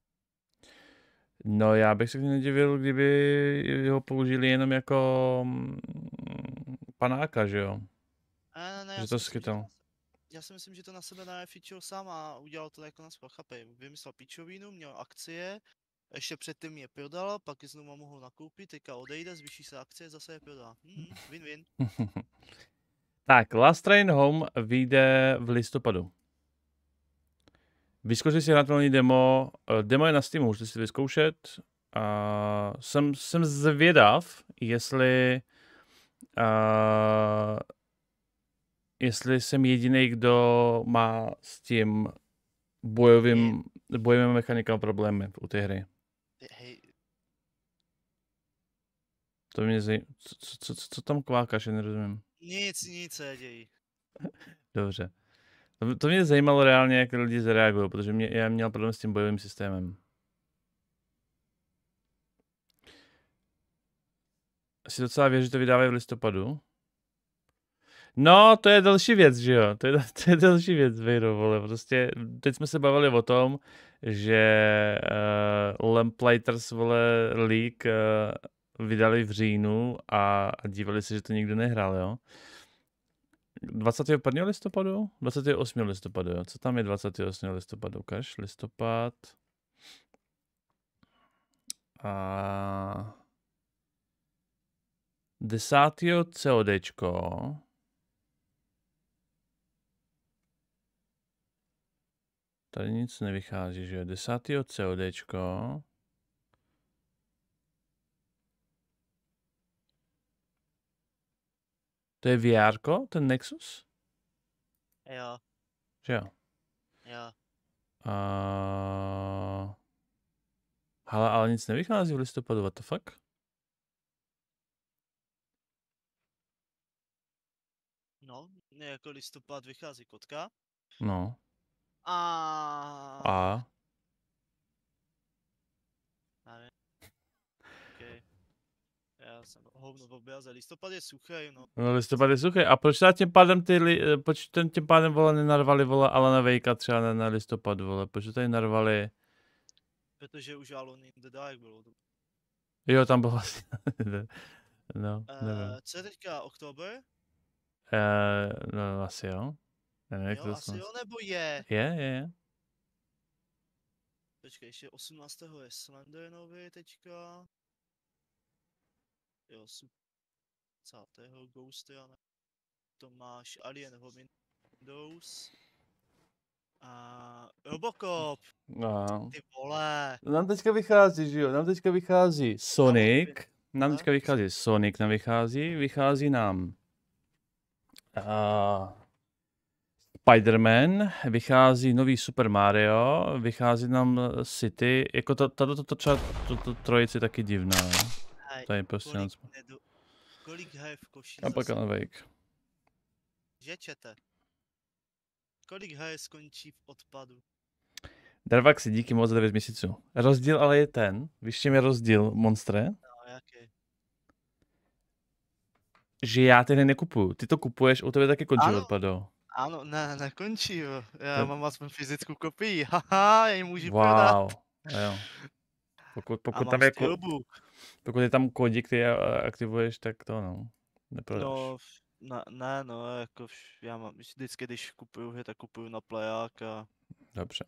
No já bych se nedivil, kdyby ho použili jenom jako mm, panáka, že jo? Ne, ne, ne, že to schytal. Já si myslím, že to na sebe nafičil sám a udělal to jako na svůj chápej. Vymyslel pičovinu, měl akcie, ještě předtím je prodal, pak je znovu mohl nakoupit, teďka odejde, zvýší se akcie, zase je prodal. Win-win. Hm, hm, hmm, tak, Last Train Home vyjde v listopadu. Vyzkoušej si hratelný demo. Eh, demo je na Steamu, můžete si vyzkoušet. A jsem, jsem zvědav, jestli a, eh, jestli jsem jediný, kdo má s tím bojovým, bojovým mechanikem problémy u té hry. To mě zajímá. Co, co, co, co tam kvákáš, já nerozumím. Nic, nic se děje. Dobře. To, to mě zajímalo reálně, jak lidi zareagují, protože mě, já měl problém s tím bojovým systémem. Asi docela věřím, že to vydávají v listopadu. No, to je další věc, že jo? To je, to je další věc, Vejro, vole. Prostě teď jsme se bavili o tom, že uh, Lamplighters, vole, League uh, vydali v říjnu a, a dívali se, že to nikdo nehrál, jo? 21. listopadu? 28. listopadu, jo. Co tam je 28. listopadu? Kaž, listopad. A... 10. CODčko. Tady nic nevychází, že jo. 10. CODčko. To je vr ten Nexus? Jo. Že jo? Jo. A... Hala, ale nic nevychází v listopadu, what the fuck? No, jako listopad vychází kotka. No. A... A? já jsem hovno v objaze. Listopad je suchý, no. No listopad je suchý. A proč se tím pádem ty, li, eh, proč ten tím pádem vole nenarvali vole Alana Vejka třeba ne, na listopad vole, proč to tady narvali? Protože už Alone in the Dark bylo. Jo, tam bylo vlastně. no, eh, nevím. uh, Co je teďka, oktober? Uh, no, asi jo. Já Nevím, jo, to asi jsme... jo, nebo je? Je, je, je. Počkej, ještě 18. je Slender nový teďka. 80. Ghosta, ne? to máš Alien Homin Windows a Robocop. No. Ty vole. Nám teďka vychází, že jo, nám teďka vychází Sonic, nám teďka vychází Sonic, nám vychází, vychází nám uh, Spider-Man, vychází nový Super Mario, vychází nám City, jako tato to, to, to, to, to, to trojici taky divná. Tady prostě nic. Nedu... Kolik H v koši A pak Anvejk. Že čete? Kolik H skončí v odpadu? Darvax, díky moc za 9 měsíců. Rozdíl ale je ten, víš čím je rozdíl, monstre? No, jaký? Že já ty nekupuju, ty to kupuješ, u tebe taky končí ano. odpadu? Ano, ne, nekončí, jo. já to... mám aspoň fyzickou kopii, haha, já ji můžu wow. prodat. Jo. Pokud, pokud tam je... Jako- steelbook. Pokud je tam kodi, ty eh, aktivuješ, tak to no, no neprodáš. No, ne, ne no, jako vš, já mám, vždycky, když kupuju hry, tak kupuju na playák a... Dobře.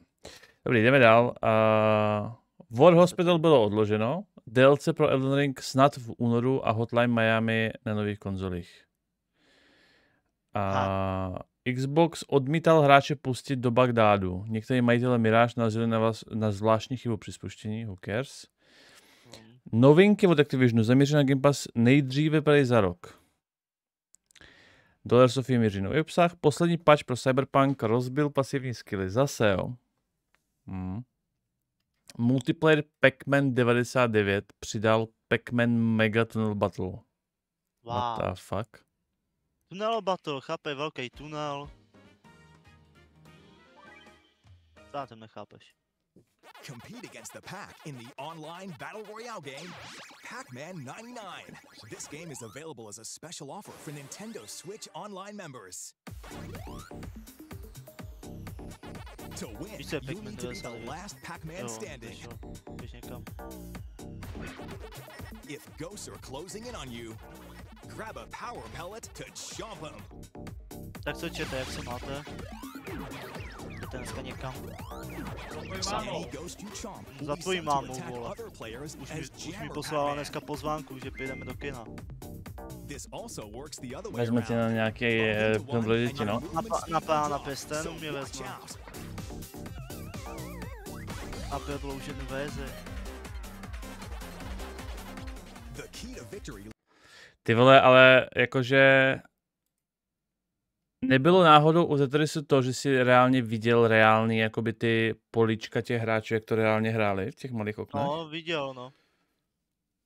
Dobrý, jdeme dál. Uh, War Hospital bylo odloženo, DLC pro Elden Ring snad v únoru a Hotline Miami na nových konzolích. A Xbox odmítal hráče pustit do Bagdádu. Někteří majitelé Mirage nazvali na, vás, na zvláštní chybu při spuštění, who cares? Novinky od Activisionu zaměřené na Game Pass nejdříve prej za rok. Dollar Sofie Miřinu. Je obsah poslední patch pro Cyberpunk rozbil pasivní skilly. Zase jo. Hmm. Multiplayer Pac-Man 99 přidal Pac-Man Mega Tunnel Battle. Wow. What the fuck? Tunnel Battle, chápe, velký tunel. Státem nechápeš. Compete against the pack in the online Battle Royale game, Pac Man 99. This game is available as a special offer for Nintendo Switch Online members. To win, you need to be the last Pac Man standing. If ghosts are closing in on you, grab a power pellet to chomp them. dneska někam. Za tvojí mámu, vole. Už mi, už mi poslala dneska pozvánku, že půjdeme do kina. Vezme tě na nějaký eh, ten děti, no? Na, pána na pána mě vezme. A bylo už jednu veze. Ty vole, ale jakože Nebylo náhodou u Tetrisu to, že si reálně viděl reální jakoby ty polička těch hráčů, jak to reálně hráli v těch malých no, oknách. No, viděl, no.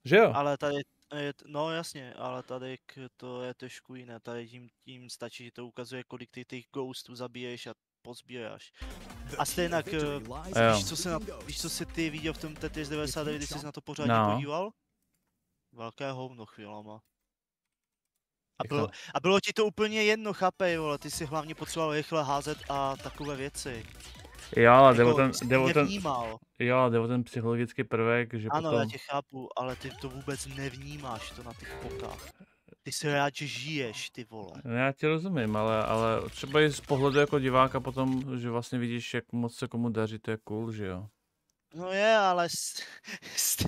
Že jo? Ale tady, je, no jasně, ale tady to je trošku jiné, tady tím, tím stačí, že to ukazuje, kolik ty těch ghostů zabiješ a pozbíráš. A stejně jak, eh, víš, co se na, víš, co se ty viděl v tom Tetris 99, když jsi na to pořádně no. podíval? Velké hovno chvílama. A bylo, a bylo ti to úplně jedno, chápej, vole, ty si hlavně potřeboval rychle házet a takové věci. Jo, ale jde jako ten, jde ten, jo, jde ten psychologický prvek, že Ano, potom... já tě chápu, ale ty to vůbec nevnímáš, to na těch pokách. Ty jsi rád, že žiješ, ty vole. No, já ti rozumím, ale, ale třeba i z pohledu jako diváka potom, že vlastně vidíš, jak moc se komu daří, to je cool, že jo? No je, ale z, z,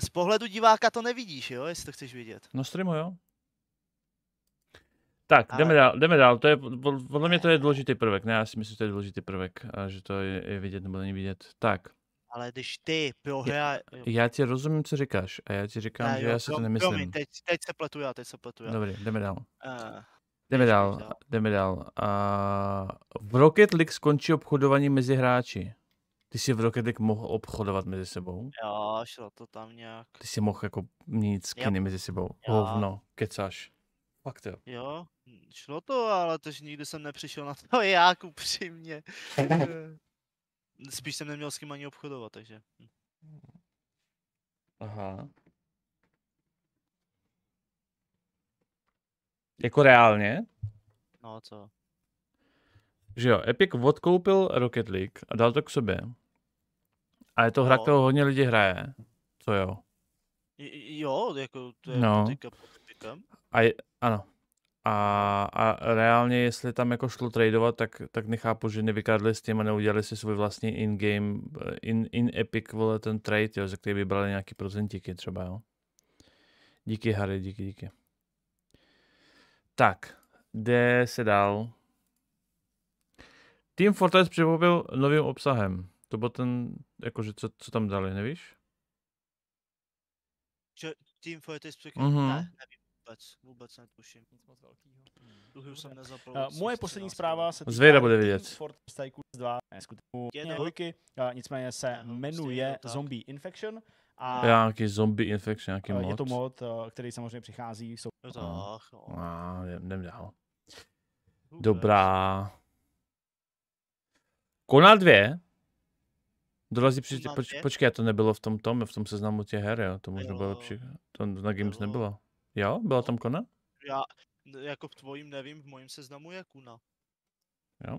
z pohledu diváka to nevidíš, jo, jestli to chceš vidět. No streamu, jo. Tak, jdeme dál, jdeme dál. To je, podle mě to je důležitý prvek, ne? Já si myslím, že to je důležitý prvek, a že to je, je vidět nebo není vidět. Tak. Ale když ty prohra... Já, já ti rozumím, co říkáš a já ti říkám, já, že jo, já si to nemyslím. Promiň, teď, teď se pletu já, teď se pletu já. Dobrý, jdeme dál. Uh, jdeme dál, dál, jdeme dál. v Rocket League skončí obchodování mezi hráči. Ty jsi v Rocket League mohl obchodovat mezi sebou? Jo, šlo to tam nějak. Ty jsi mohl jako měnit skiny mezi sebou. Jo. Hovno, kecáš. Fakt jo. Jo, šlo to, ale tož nikdy jsem nepřišel na to jak upřímně. Eh, spíš jsem neměl s kým ani obchodovat, takže. Hm. Aha. Jako reálně? No co? Že jo, Epic odkoupil Rocket League a dal to k sobě. A je to no. kterou hodně lidí hraje. Co jo? Jo, jako to je no. a ano. A, a reálně, jestli tam jako šlo tradovat, tak, tak nechápu, že nevykradli s tím a neudělali si svůj vlastní in-game, eh, in, in epic, vole, ten trade, jo, ze který vybrali nějaký procentíky třeba, jo. Díky, Harry, díky, díky. Tak, jde se dál. Team Fortress připomněl novým obsahem. To byl ten, jakože, co, co tam dali, nevíš? Čo, Team Fortress překvapil? Mm-hmm. Ne, nevím. Vůbec, vůbec netuším. Nic moc velkého. Hmm. jsem nezapl. Uh, eh, moje poslední zpráva se týká Zvěda bude vidět. Ford Tycoon 2, eh, skutečně dvojky, uh, nicméně se Jenom, jmenuje Zombie Infection. A nějaký zombie infection, nějaký mod. Je to mod, který samozřejmě přichází. Jsou... Tak, no. no, jdem dál. Dobrá. Kona dvě. Dorazí při... Poč, počkej, to nebylo v tom tom, v tom seznamu těch her, jo. To možná bylo lepší. To na Games nebylo. Jo, byla tam Kona? Já, jako v tvojím nevím, v mojím seznamu je Kuna. Jo.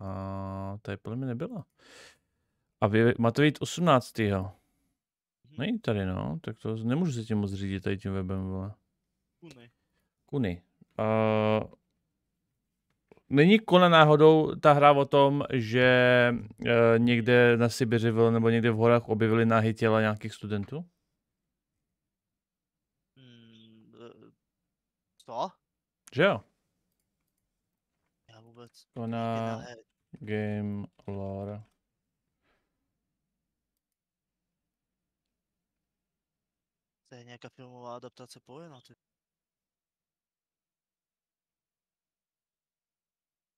A tady podle mě nebyla. A vy máte být 18. Hmm. Není tady, no, tak to nemůžu se tím moc řídit tady tím webem, vole. Kuny. Kuny. A... není Kona náhodou ta hra o tom, že e, někde na Sibiři nebo někde v horách objevili náhy těla nějakých studentů? co? Že jo? Já vůbec. To na game lore. To je nějaká filmová adaptace Poena, ty.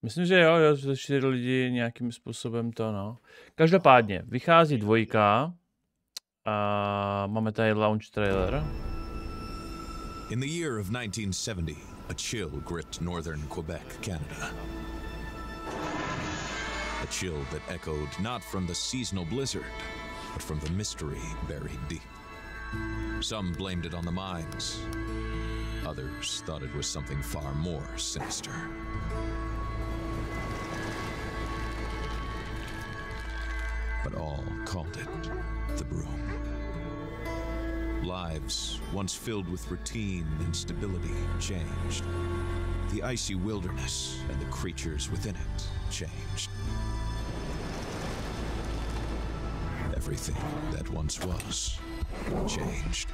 Myslím, že jo, jo, že čtyři lidi nějakým způsobem to, no. Každopádně, vychází dvojka. A máme tady launch trailer. In the year of 1970, a chill gripped northern Quebec, Canada. A chill that echoed not from the seasonal blizzard, but from the mystery buried deep. Some blamed it on the mines. Others thought it was something far more sinister. But all called it the broom. Lives, once filled with routine and stability, changed. The icy wilderness and the creatures within it changed. Everything that once was changed.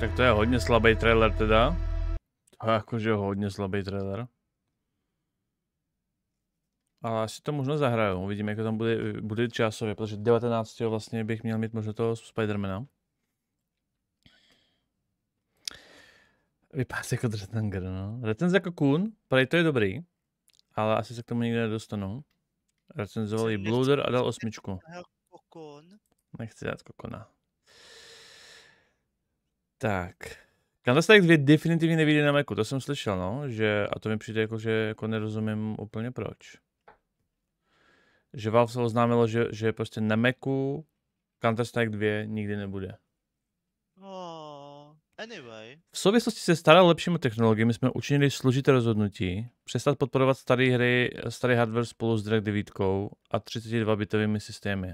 Tak to je hodně slabý trailer teda. A jakože hodně slabý trailer. ale si to možno zahraju, Uvidíme, jak to tam bude, bude časově, protože 19. vlastně bych měl mít možná toho Spidermana. Vypadá jako Retenger, no. Retenze jako kůň, prej to je dobrý, ale asi se k tomu nikdy nedostanu. Recenzoval i Bluder a dal osmičku. Jako Nechci dát kokona. Tak. Counter Strike 2 definitivně nevíde na Macu, to jsem slyšel, no, že, a to mi přijde jako, že jako nerozumím úplně proč že Valve se oznámilo, že, že prostě na Macu Counter-Strike 2 nikdy nebude. Oh, anyway. V souvislosti se staré lepšími technologiemi jsme učinili složité rozhodnutí přestat podporovat staré hry, starý hardware spolu s Direct 9 a 32-bitovými systémy.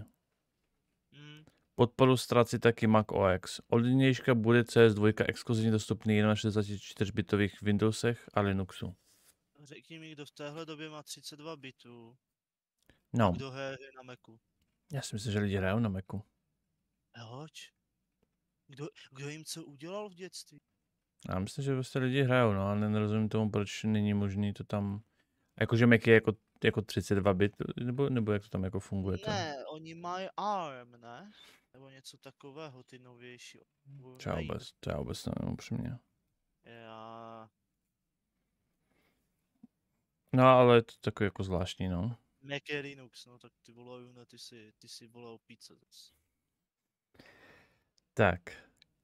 Hmm. Podporu ztrací taky Mac OS. Od dnějška bude CS2 exkluzivně dostupný jen na 64-bitových Windowsech a Linuxu. Řekni mi, kdo v téhle době má 32 bitů. No. Kdo hraje na Macu? Já si myslím, že lidi hrajou na Macu. Proč? Kdo, kdo jim co udělal v dětství? Já myslím, že prostě lidi hrajou, no a nerozumím tomu, proč není možný to tam... Jakože Mac je jako, jako 32 bit, nebo, nebo jak to tam jako funguje? Ne, to? oni mají ARM, ne? Nebo něco takového, ty novější. Hm, třeba vůbec, třeba vůbec nevím, upřímně. Já... No, ale je to takový jako zvláštní, no. Mac je Linux, no tak ty vole Juna, ty si, ty si volal opíce zase. Tak.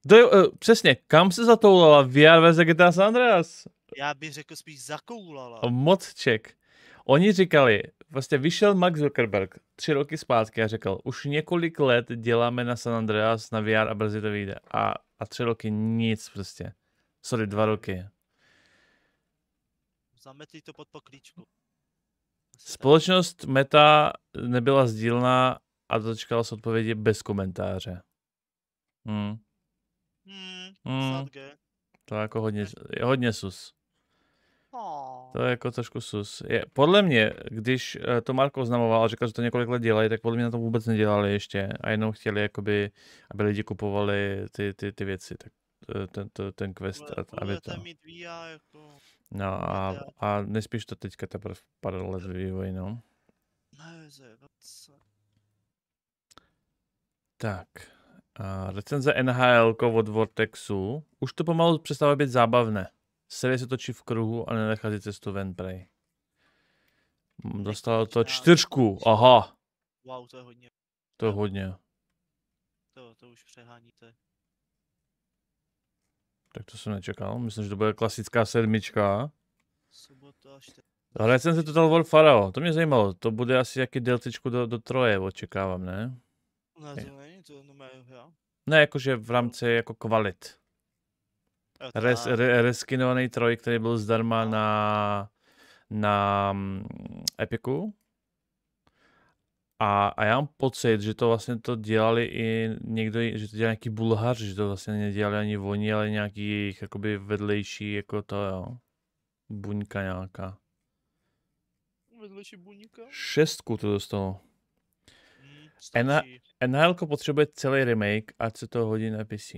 Do, uh, eh, přesně, kam se zatoulala VR vs. GTA San Andreas? Já bych řekl spíš zakoulala. ček. Oni říkali, vlastně vyšel Max Zuckerberg tři roky zpátky a řekl, už několik let děláme na San Andreas na VR a brzy to vyjde. A, a tři roky nic prostě. Sorry, dva roky. Zametli to pod poklíčku. Společnost Meta nebyla sdílná a dočkala se odpovědi bez komentáře. Hmm. Hmm, hmm. To je jako hodně, je hodně sus. To je jako trošku sus. Je, podle mě, když eh, to Marko oznamoval a říkal, že to několik let dělají, tak podle mě na to vůbec nedělali ještě a jenom chtěli, jakoby, aby lidi kupovali ty, ty, ty věci, tak eh, ten, ten, quest. a, aby to... mít VR jako... No a, a nespíš to teďka teprve prostě padalo let vývoj, no. Tak. A recenze nhl od Vortexu. Už to pomalu přestává být zábavné. Série se točí v kruhu a nenechá si cestu ven, prej. Dostalo to čtyřku, aha. Wow, to je hodně. To je hodně. To, to už přeháníte. Tak to jsem nečekal. Myslím, že to bude klasická sedmička. Sobota, Hra jsem se Total War Pharaoh, to mě zajímalo, to bude asi jaký deltičku do, do troje, očekávám, ne? Ne, to není, to normální hra. Ne, jakože v rámci jako kvalit. Res, re, reskinovaný troj, který byl zdarma no. na, na mm, Epiku, a, a já mám pocit, že to vlastně to dělali i někdo, že to dělali nějaký bulhař, že to vlastně nedělali ani oni, ale nějaký jejich jakoby vedlejší, jako to jo, buňka nějaká. Vedlejší buňka? Šestku to dostalo. Hmm, NHL potřebuje celý remake, ať se to hodí na PC.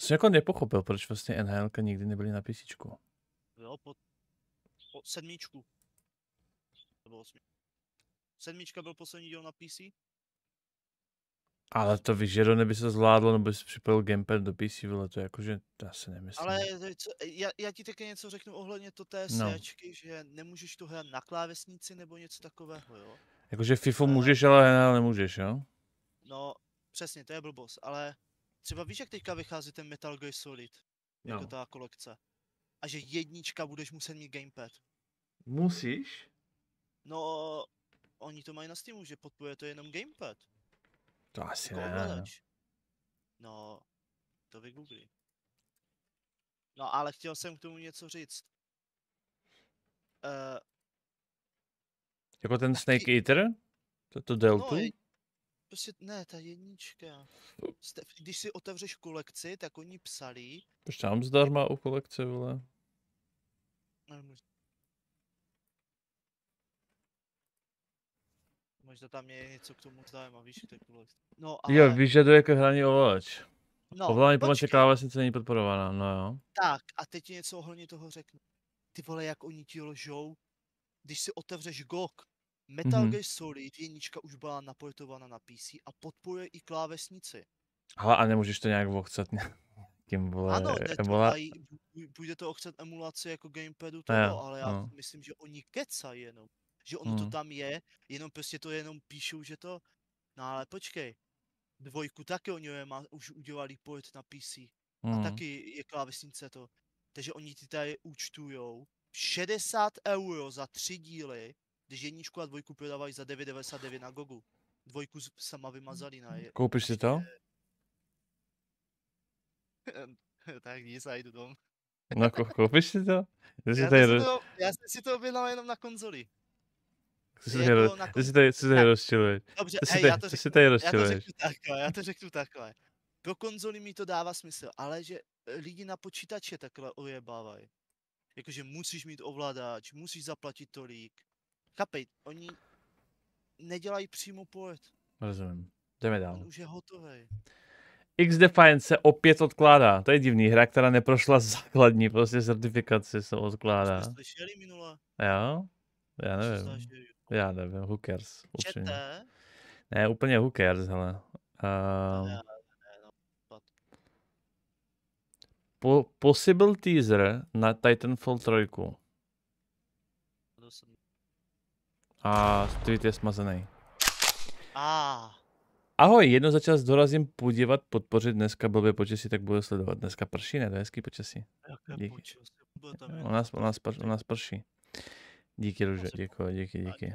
Jsem jako nepochopil, proč vlastně NHL nikdy nebyly na PC. Jo, po, po sedmičku. Nebo osmičku. Sedmička byl poslední díl na PC? Ale to víš, že do neby se zvládlo, nebo jsi připojil gamepad do PC, bylo to jakože, to asi nemyslím. Ale eh, co, eh, já, já ti také něco řeknu ohledně to té no. sečky, že nemůžeš to hrát na klávesnici nebo něco takového, jo? Jakože FIFA ale... můžeš, ale NHL nemůžeš, jo? No, přesně, to je blbost, ale třeba víš, jak teďka vychází ten Metal Gear Solid, jako no. jako ta kolekce. A že jednička budeš muset mít gamepad. Musíš? No, oni to mají na Steamu, že podporuje to jenom gamepad. To asi jako ne. No, to vygoogli. No ale chtěl jsem k tomu něco říct. Uh, jako ten Snake ty... Eater? To, to Deltu? No, je, prostě ne, ta jednička. Když si otevřeš kolekci, tak oni psali... Proč tam zdarma u kolekce, vole? No, možná tam je něco k tomu zajímavější, tak tohle. No, ale... Jo, vyžaduje ke jako hraní ovladač. No, Ovládání pomocí klávesnice není podporovaná, no jo. Tak, a teď ti něco ohledně toho řeknu. Ty vole, jak oni ti lžou, když si otevřeš GOG, Metal mm-hmm. Gear Solid jednička už byla naportovaná na PC a podporuje i klávesnici. Ale a nemůžeš to nějak ochcet tím vole, ano, emula... bude to ochcet emulaci jako gamepadu no toho, no, ale já no. myslím, že oni kecají jenom že ono hmm. to tam je, jenom prostě to jenom píšou, že to, no ale počkej, dvojku taky oni má, už udělali port na PC hmm. a taky je klávesnice to, takže oni ty tady účtujou 60 euro za tři díly, když jedničku a dvojku prodávají za 9,99 na Gogu. Dvojku sama vymazali na... Koupíš si to? tak nic, a jdu dom. No, koupíš si to? Já, si tady... to já jsem si to objednal jenom na konzoli. Co si, jako tady, co si tady Dobře, co já, to řeknu, já to řeknu takhle, já to řeknu takhle. Pro konzoli mi to dává smysl, ale že eh, lidi na počítače takhle ojebávají. Jakože musíš mít ovladač, musíš zaplatit tolik. Chápej, oni nedělají přímo port. Rozumím. Jdeme dál. On už je hotový. X-Defiant se opět odkládá. To je divný. Hra, která neprošla základní prostě certifikaci, se odkládá. Jste slyšeli minule? Jo? Já nevím. Já nevím, who cares, upřímně. Ne, úplně who cares, hele. Uh, po, possible teaser na Titanfall 3. A tweet je smazený. Ah. Ahoj, jedno za čas dorazím podívat, podpořit dneska blbě počasí, tak budu sledovat. Dneska prší, ne? To je hezký počasí. Díky. U nás, u nás, u nás prší. Díky, Ruže, děkuji, díky, díky.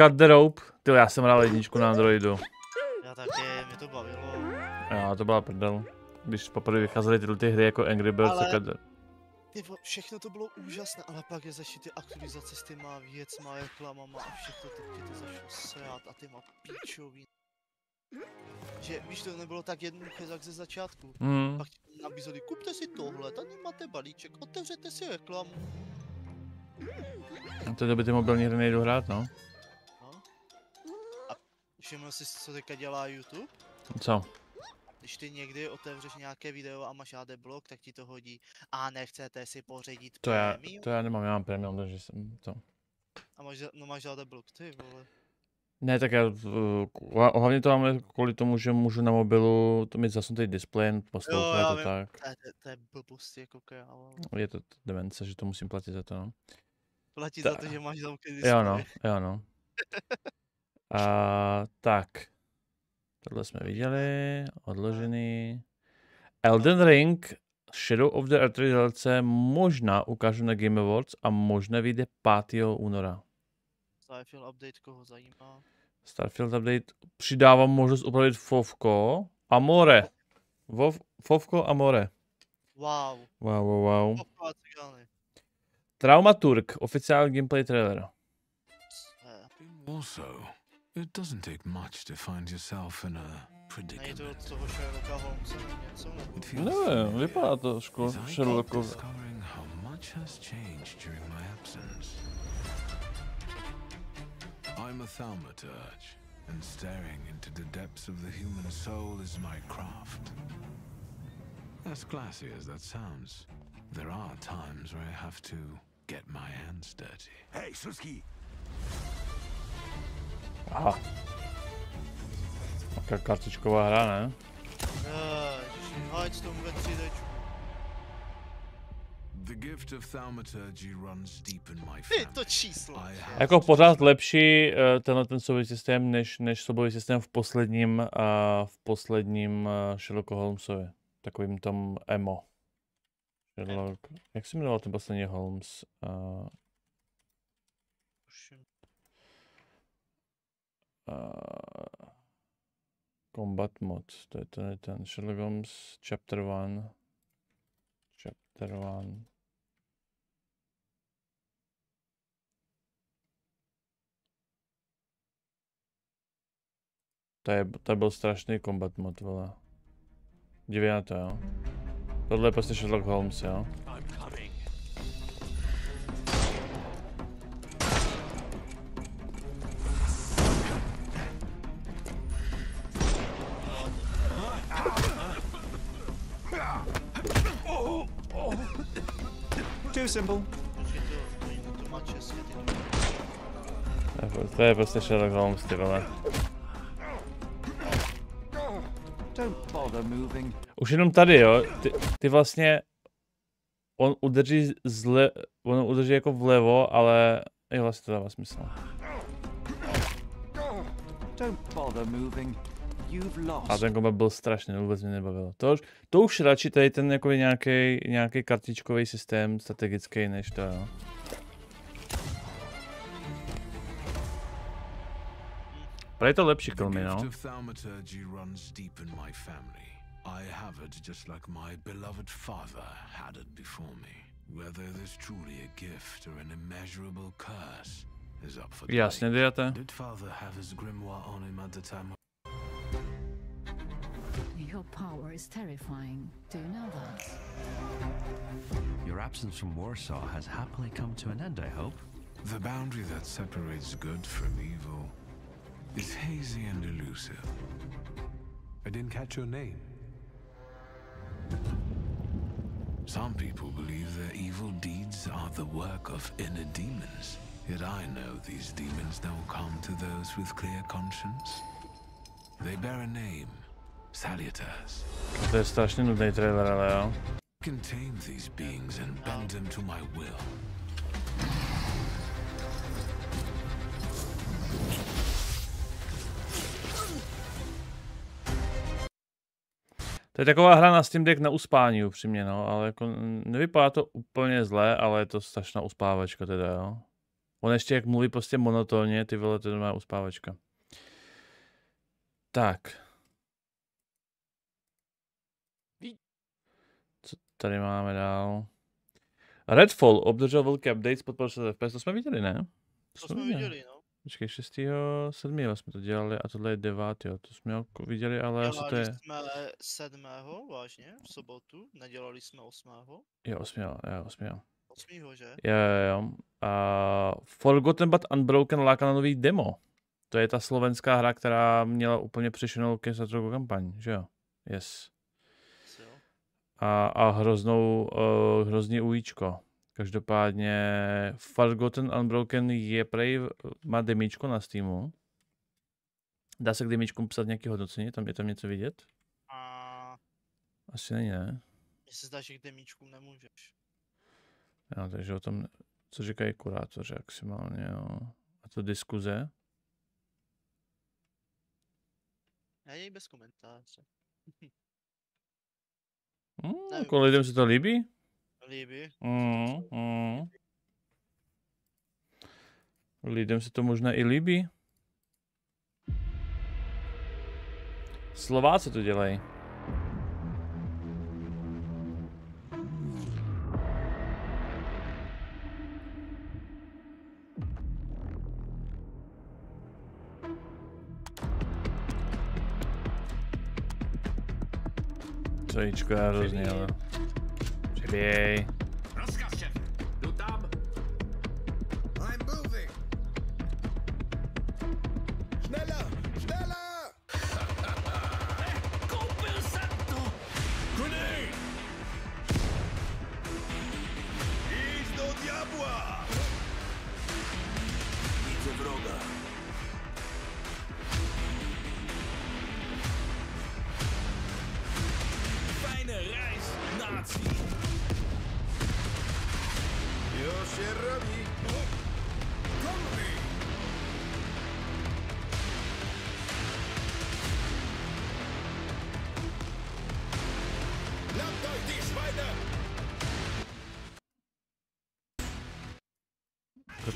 Cut the rope. Ty, já jsem hrál jedničku na Androidu. Já taky, mi to bavilo. Já, to byla prdel. Když poprvé vycházely tyhle ty hry jako Angry Birds ale... a Cut the... všechno to bylo úžasné, ale pak je zašit ty aktualizace s těma věcma, reklamama a všechno to tě to začalo srát a ty má píčový. Že víš, to nebylo tak jednoduché, jak ze začátku. Mm. Pak nabízeli, kupte si tohle, tady máte balíček, otevřete si reklamu, na té ty mobilní hry nejdu hrát, no. no. A všiml jsi, co teďka dělá YouTube? Co? Když ty někdy otevřeš nějaké video a máš AD blog, tak ti to hodí. A nechcete si pořídit to já, premium? To já nemám, já mám premium, takže jsem to. A máš, no máš AD blog, ty vole. Ne, tak já eh, hlavně to mám, kvůli tomu, že můžu na mobilu to mít zasunutý displej, postoupit a tak. To, tak. to je blbost, jako ale... Je to demence, že to musím platit za to, no platí ta... za to, že máš zamknutý Jo no, jo no. A, tak. Tohle jsme viděli, odložený. Elden Ring, Shadow of the Earth možná ukážu na Game Awards a možná vyjde 5. února. Starfield update koho zajímá? Starfield update přidávám možnost upravit Fovko a more. Vov, Fovko a more. Wow. Wow, wow, wow. a Traumaturg, oficial gameplay trailer. Also, it doesn't take much to find yourself in a predicament. Не знаю, лепато Шерлокова. Discovering how much has changed during my absence. I'm a thaumaturge, and staring into the depths of the human soul is my craft. As classy as that sounds, there are times where I have to get my hands dirty. Hey, Suski. Aha. Taká kartičková hra, ne? The gift of thaumaturgy runs deep in my family. to číslo. Jako pořád lepší eh, tenhle ten sobový systém, než, než sobový systém v posledním, uh, v posledním uh, eh, Sherlock Holmesově. Takovým tom emo. Sherlock. Jak se jmenoval ten poslední Holmes? Uh, uh, combat mod, to je ten, ten Sherlock Holmes Chapter 1. Chapter 1. To, je, to byl strašný combat mod, vole. to, jo. Tohle je prostě Sherlock Holmes, jo. simple. To je prostě Sherlock Holmes, ty vole. Už jenom tady, jo. Ty, ty vlastně... On udrží zle... On udrží jako vlevo, ale... Jo, vlastně to dává smysl. A ten kombat byl strašný, vůbec mě nebavilo. To už, to už radši tady ten jako nějaký nějaký kartičkový systém strategický než to, jo. But I no? The thaumaturgy runs deep in my family. I have it just like my beloved father had it before me. Whether truly a gift or an immeasurable curse is up for Jasně, Did father have his grimoire on him at the time Your power is terrifying. Do you know that? Your absence from Warsaw has happily come to an end, I hope. The boundary that separates good from evil it's hazy and elusive. I didn't catch your name. Some people believe their evil deeds are the work of inner demons. Yet I know these demons don't come to those with clear conscience. They bear a name, Salutas. To jest strasznie nudny trailer, ale... can tame these beings and bend them to my will. To je taková hra na Steam Deck na uspání upřímně, no, ale jako nevypadá to úplně zle, ale je to strašná uspávačka teda, jo. On ještě jak mluví prostě monotónně, ty vole, to je má uspávačka. Tak. Co tady máme dál? Redfall obdržel velký update s podporou FPS, to jsme viděli, ne? To, to jsme viděli, viděli no. Počkej, 6. 7. jsme to dělali a tohle je 9. Jo. To jsme jako viděli, ale dělali asi to je... jsme 7. vážně, v sobotu, nedělali jsme 8. Jo, 8. Jo, 8. 8. že? Jo, jo, jo. A Forgotten but Unbroken láká na nový demo. To je ta slovenská hra, která měla úplně přešenou ke Kickstarterovou kampaň, že jo? Yes. A, a hroznou, uh, hrozný ujíčko. Každopádně Forgotten Unbroken je prej, má demičko na Steamu. Dá se k demičkům psát nějaké hodnocení? Tam je tam něco vidět? A... Asi není, ne? Mně se zdá, že k demíčkům nemůžeš. No, takže o tom, co říkají kurátoři maximálně, jo. A to diskuze? Já jej bez komentáře. Hmm, jako lidem se to líbí? líbí. Mm, mm. Lidem se to možná i líbí. Slováci to dělají. Zajíčko je hrozně, ale... NBA.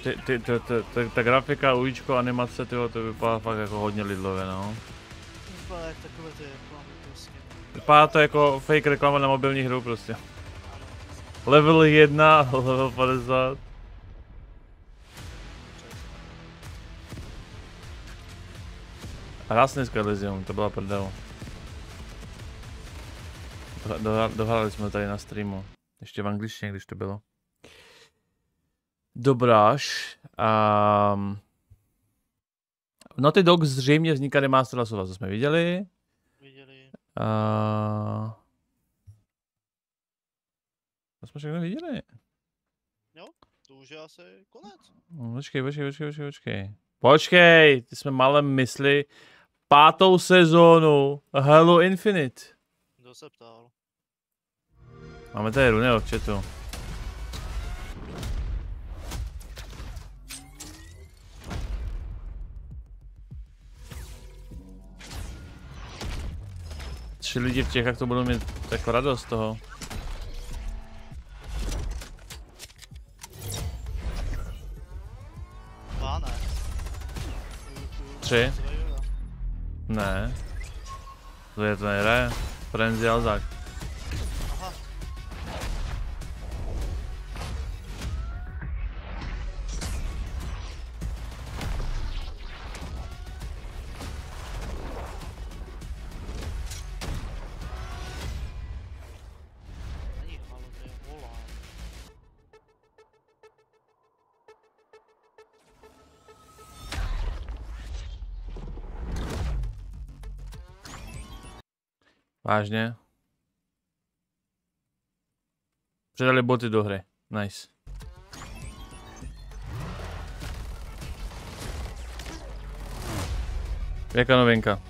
ty, ty, ty, ty, ty, ta grafika, ujíčko, animace, tyho, to vypadá fakt jako hodně lidlově, no. Vypadá jak takové ty reklamy prostě. Vypadá to jako fake reklama na mobilní hru prostě. Level 1, level 50. Hrál jsem dneska Elysium, to byla prdel. Dohrali jsme tady na streamu. Ještě v angličtině, když to bylo. Dobráš. Um, Naughty Dog zřejmě vzniká remaster Last of co jsme viděli. Viděli. Uh, to jsme všechno viděli. Jo, to už je asi konec. Počkej, počkej, počkej, počkej, počkej. Počkej, ty jsme malem mysli pátou sezónu Halo Infinite. Kdo se ptal? Máme tady runy v chatu. tři lidi v jak to budou mít jako radost z toho. Dva Tři? Ne. To je to nejde. Frenzy a Vážně? Předali boty do hry. Nice. Jaká novinka?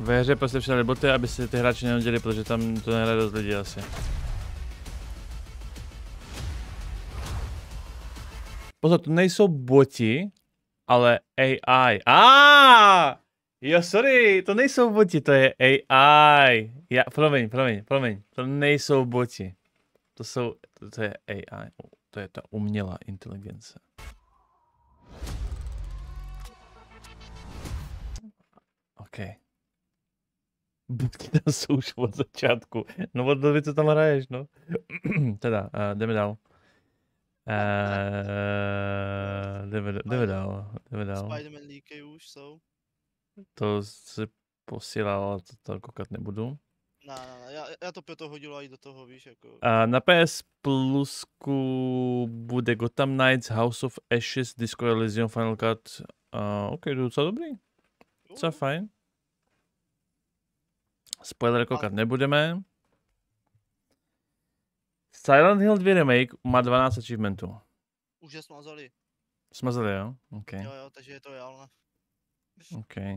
Ve hře prostě přidali boty, aby se ty hráči nehodili, protože tam to nehraje dost lidí asi. Pozor, to nejsou boti, ale AI. Ah! Jo, sorry, to nejsou boti, to je AI. Já, promiň, promiň, promiň, to nejsou boti. To jsou, to, to je AI, to je ta umělá inteligence. OK. Butky tam jsou už od začátku. No od doby, co tam hraješ, no. teda, uh, jdeme dál. Uh, jdeme, jdeme dál, jdeme dál. Spider-Man už jsou. To si posílal, ale to, to koukat nebudu. Ne, no, ne, no, ne, no, já, já to proto hodilo i do toho, víš, jako. A na PS Plusku bude Gotham Knights, House of Ashes, Disco Elysium, Final Cut. A, OK, to je docela dobrý. Docela fajn. Spoiler koukat nebudeme. Silent Hill 2 remake má 12 achievementů. Už je smazali. Smazali, jo? OK. Jo, jo, takže je to reálné. Okay.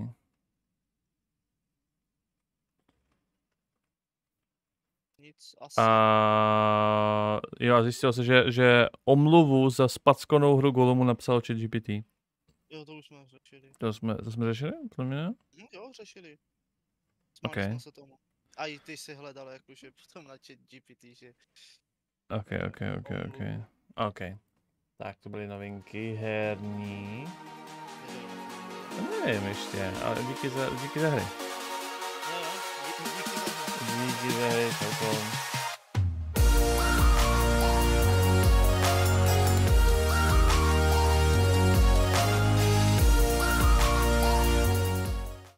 Nic A jo, zjistil se, že, že omluvu za spackonou hru Golemu napsal chat GPT. Jo, to už jsme řešili. To jsme, to jsme řešili? Pro mě ne? Hm, jo, řešili. Smáli okay. jsme se tomu. A i ty jsi hledal jakože potom na chat GPT, že... Ok, ok, ok, ok. Ok. Tak to byly novinky herní nevím ještě, ale díky za, díky za hry. No, no, díky za hry, celkom.